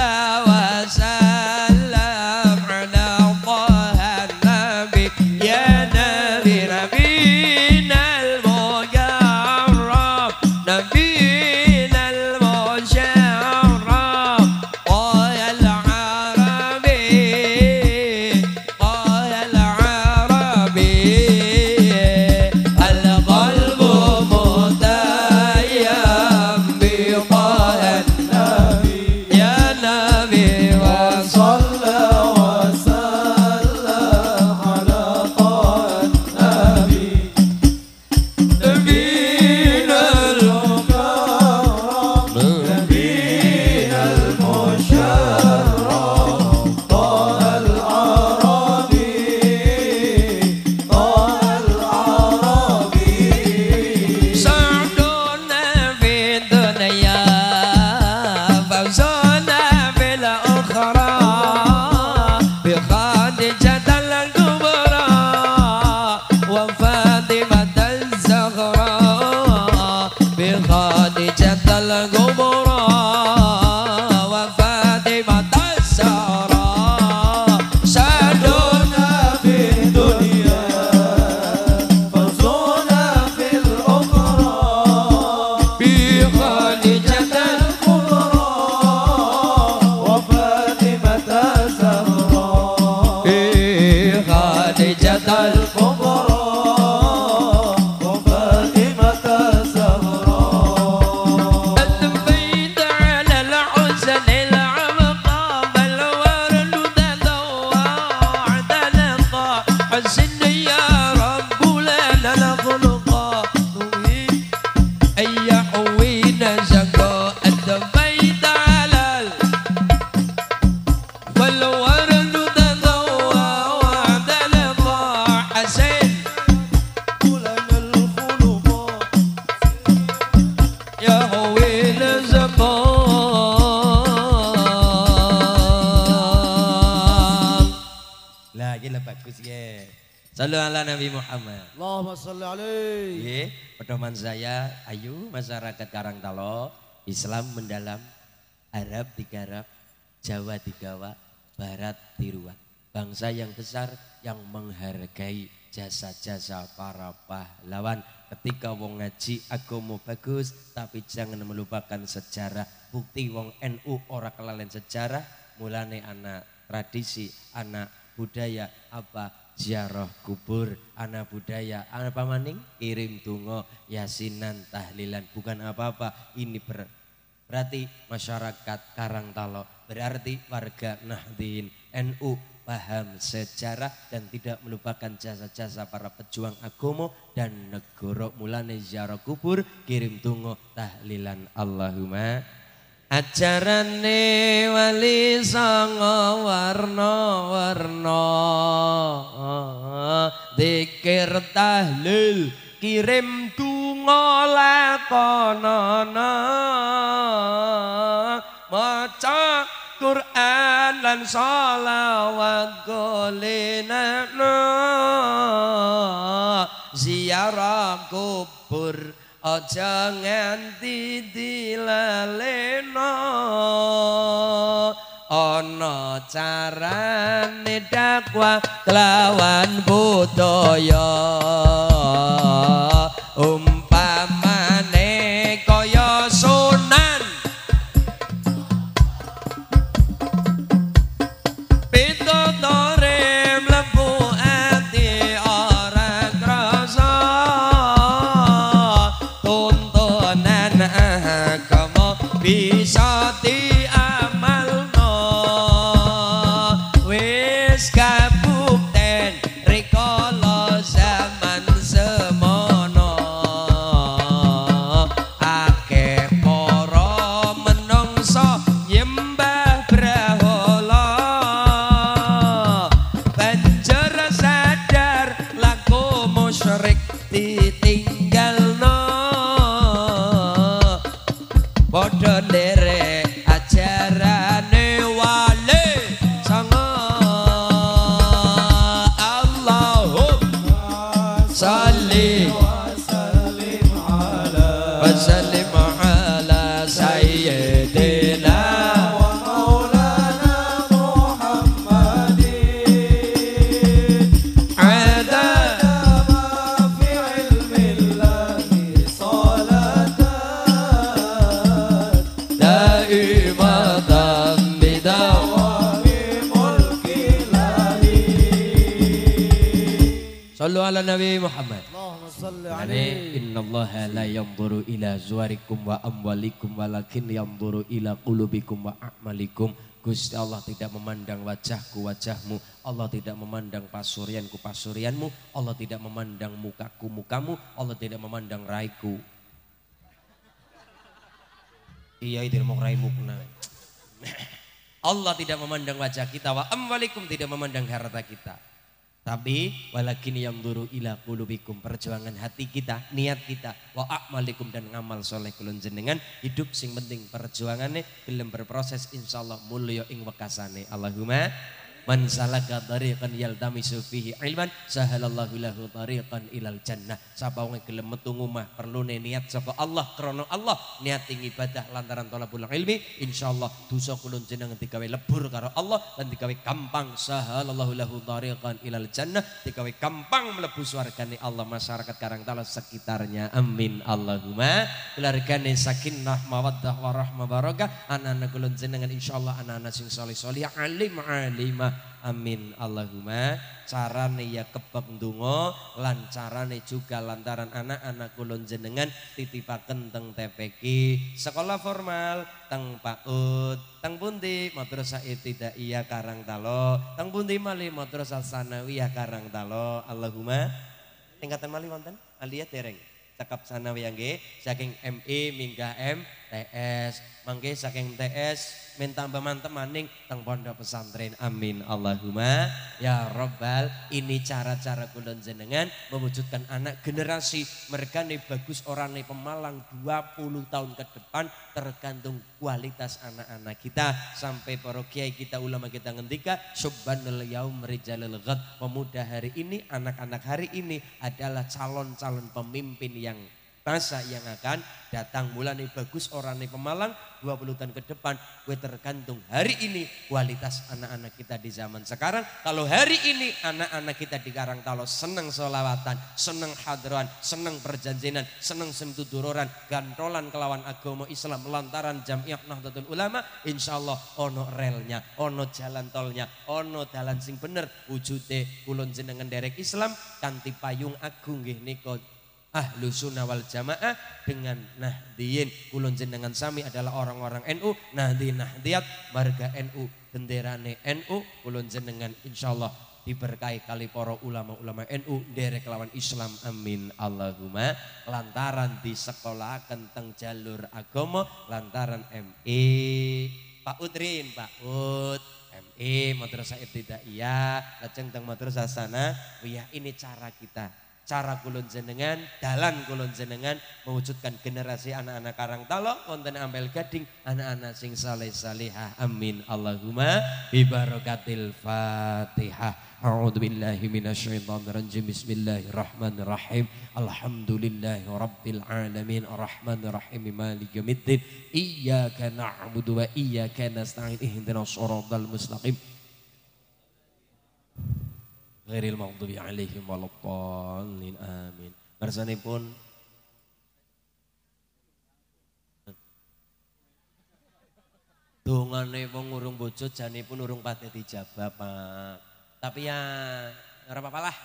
Pedoman saya, ayu masyarakat Karangtalo, Islam mendalam, Arab digarap, Jawa digawa, Barat diruat. Bangsa yang besar yang menghargai jasa-jasa para pahlawan. Ketika wong ngaji agomo bagus, tapi jangan melupakan sejarah. Bukti wong NU ora kelalen sejarah, mulane anak tradisi, anak budaya, apa ziarah kubur, anak budaya, anak pamaning kirim tungo, yasinan, tahlilan, bukan apa-apa. Ini ber, berarti masyarakat Karangtalo, berarti warga Nahdin, NU paham sejarah dan tidak melupakan jasa-jasa para pejuang agomo dan negoro mulane ziarah kubur kirim tungo tahlilan Allahumma Ajarane wali sanga warna-warna Dikir tahlil kirim dungo lakonana Maca Quran dan sholawat golenana Ziarah kubur Aja nganti dilaleno ana carane dakwa kelawan budaya um- azwarikum wa amwalikum walakin yanzuru ila qulubikum wa a'malikum Gusti Allah tidak memandang wajahku wajahmu Allah tidak memandang pasurianku pasurianmu Allah tidak memandang mukaku mukamu Allah tidak memandang raiku Iya itu mau raimu mukna Allah tidak memandang wajah kita wa amwalikum tidak memandang harta kita tapi walakin yang duru ila qulubikum perjuangan hati kita, niat kita, wa dan ngamal soleh kulun hidup sing penting perjuangannya belum berproses insyaallah mulio ing wekasane. Allahumma Man salaka tariqan yaltamisu fihi ilman sahalallahu lahu tariqan ilal jannah. Sapa wong gelem metu ngomah perlune niat saka Allah krana Allah niat ing ibadah lantaran talabul ilmi insyaallah dosa kulun jeneng digawe lebur karo Allah lan digawe gampang sahalallahu lahu tariqan ilal jannah digawe gampang mlebu swargane Allah masyarakat Karang Talas sekitarnya. Amin Allahumma keluargane sakinah mawaddah warahmah barokah anak-anak kulun jenengan insyaallah anak-anak sing saleh saleh alim alimah amin Allahumma carane ya kepek dungo lancarane juga lantaran anak-anak kulon jenengan titipaken teng TPK sekolah formal teng PAUD teng tidak iya karang talo teng pundi Sanawi madrasah ya karang talo, Allahumma tingkatan Mali wonten aliyah dereng sanawi yang G, saking ME minggah MTS Mangke saking TS minta teman-teman maning teng pondok pesantren. Amin Allahumma ya robbal ini cara-cara kulon jenengan mewujudkan anak generasi mereka nih bagus orang nih pemalang 20 tahun ke depan tergantung kualitas anak-anak kita sampai para kiai kita ulama kita ngendika subhanal yaum rijalul pemuda hari ini anak-anak hari ini adalah calon-calon pemimpin yang masa yang akan datang. Mulai bagus orang nih Pemalang 20 tahun ke depan gue tergantung hari ini kualitas anak-anak kita di zaman sekarang. Kalau hari ini anak-anak kita di Talo senang sholawatan, senang hadroan senang perjanjian, senang sentuduroran, gantolan kelawan agama Islam lantaran jamiah nahdlatul ulama. Insya Allah ono relnya, ono jalan tolnya, ono jalan sing bener wujude kulon jenengan derek Islam kanti payung agung gih niko ahlu sunnah wal jamaah dengan nahdiyin. Kulon jenengan sami adalah orang-orang NU, nahdi nahdiat marga NU, benderane NU, kulon jenengan insyaallah diberkahi kali para ulama-ulama NU derek lawan Islam amin Allahumma lantaran di sekolah kenteng jalur agama lantaran MI e, Pak Udrin Pak Ud MI e, Madrasah Ibtidaiyah lajeng teng Madrasah sana ya ini cara kita cara kulon jenengan, dalan kulon jenengan mewujudkan generasi anak-anak karang talo konten ambel gading anak-anak sing saleh salihah amin Allahumma bibarakatil fatihah A'udzu billahi minasyaitonir rajim. Bismillahirrahmanirrahim. Alhamdulillahi rabbil alamin, arrahmanir rahim, maliki yaumiddin. Iyyaka na'budu wa iyyaka nasta'in. ihdinash al mustaqim ghairil maghdubi alaihim waladdallin amin pun, Dungane wong urung bojo pun urung pati dijabab, Pak. Tapi ya ora apa apalah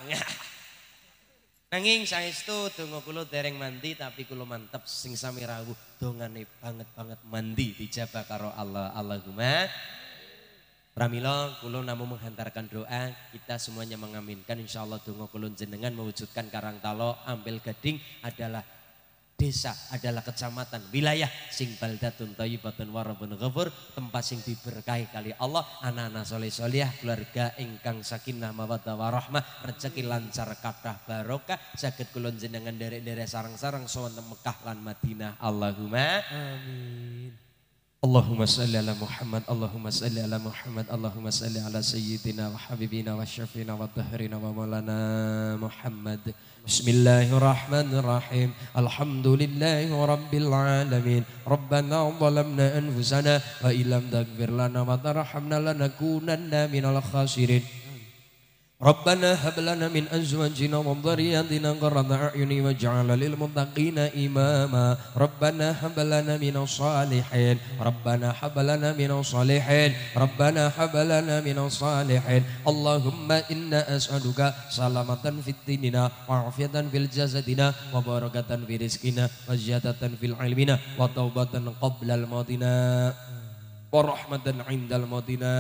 Nenging saya itu donga kula dereng mandi tapi kula mantep sing sami rawuh dongane banget-banget mandi dijabah karo Allah. Allahumma Pramila kulo namu menghantarkan doa, kita semuanya mengaminkan Insya Allah tunggu kula jenengan mewujudkan Karang Talo Ampel Gading adalah desa adalah kecamatan wilayah sing baldatun thayyibatun wa ghafur tempat sing diberkahi kali Allah anak-anak soleh soleh keluarga ingkang sakinah mawaddah warahmah rezeki lancar kathah barokah sakit kula jenengan derek-derek sarang-sarang sawan Mekah lan Madinah Allahumma amin اللهم صل على محمد اللهم صل على محمد اللهم صل على سيدنا وحبيبنا وشفينا وطهرنا ومولانا محمد بسم الله الرحمن الرحيم الحمد لله رب العالمين ربنا ظلمنا أنفسنا وإن لم تغفر لنا وترحمنا لنكونن من الخاسرين ربنا هب لنا من أزواجنا وذرياتنا قرة أعين واجعل للمتقين إماما ربنا هب لنا من الصالحين ربنا هب لنا من الصالحين ربنا هب لنا من الصالحين اللهم إنا أسألك سلامة في ديننا وعافية في جسدنا وبركة في رزقنا وزيادة في علمنا وتوبة قبل المدينة ورحمة عند المدينة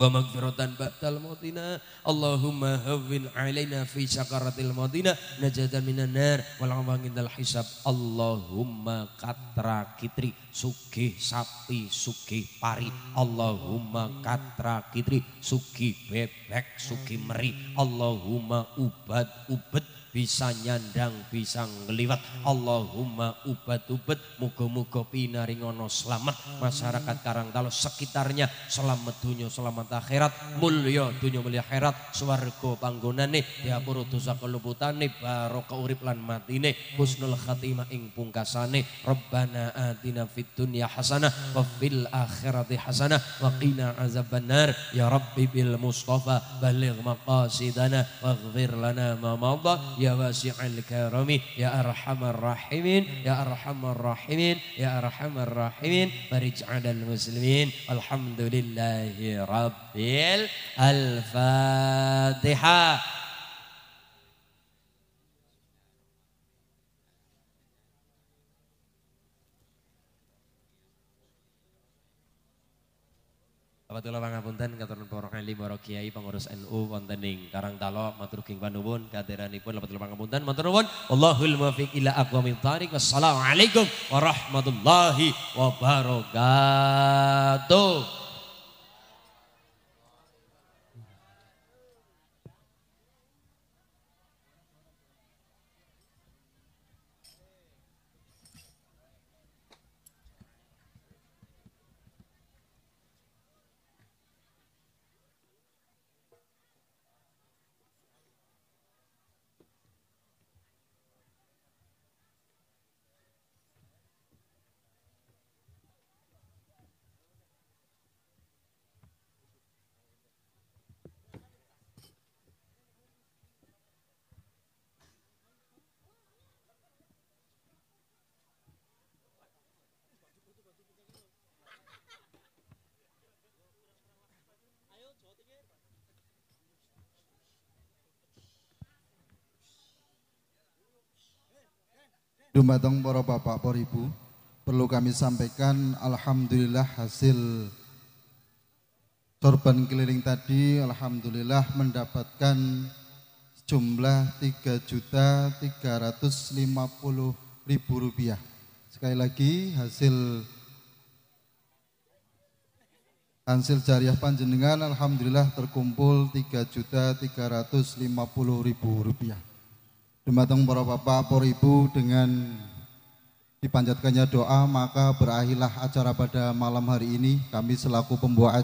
wa maghfiratan ba'dal mautina Allahumma hawwin alaina fi syakaratil mautina najatan minan nar wal dal hisab Allahumma katra kitri suki sapi suki pari Allahumma katra kitri suki bebek suki meri Allahumma ubat ubat bisa nyandang bisa ngeliwat Allahumma ubat-ubat muga-muga pinaringono selamat masyarakat karang kalau sekitarnya selamat dunia selamat akhirat Mulio dunia mulia akhirat nih, panggonane diapura dosa kelebutane barokah urip lan matine husnul khatimah ing pungkasane Rabbana atina fid dunya hasanah wa fil akhirati hasanah wa qina azabannar ya rabbi bil mustafa baligh maqasidana waghfir lana ma يا واسع الكرم يا أرحم الراحمين يا أرحم الراحمين يا أرحم الراحمين فرج على المسلمين الحمد لله رب الفاتحة Apatula pangapunten katuran para alim para kiai pengurus NU wonten ing Karangtalo matur king panuwun kadiranipun apatula pangapunten matur nuwun Allahul muwaffiq ila aqwamit thariq wassalamu alaikum warahmatullahi wabarakatuh Dumateng para bapak para ibu, perlu kami sampaikan alhamdulillah hasil sorban keliling tadi alhamdulillah mendapatkan jumlah 3.350.000 rupiah. Sekali lagi hasil hasil jariah panjenengan alhamdulillah terkumpul 3.350.000 rupiah. Dumateng para bapak, para ibu dengan dipanjatkannya doa maka berakhirlah acara pada malam hari ini kami selaku pembawa acara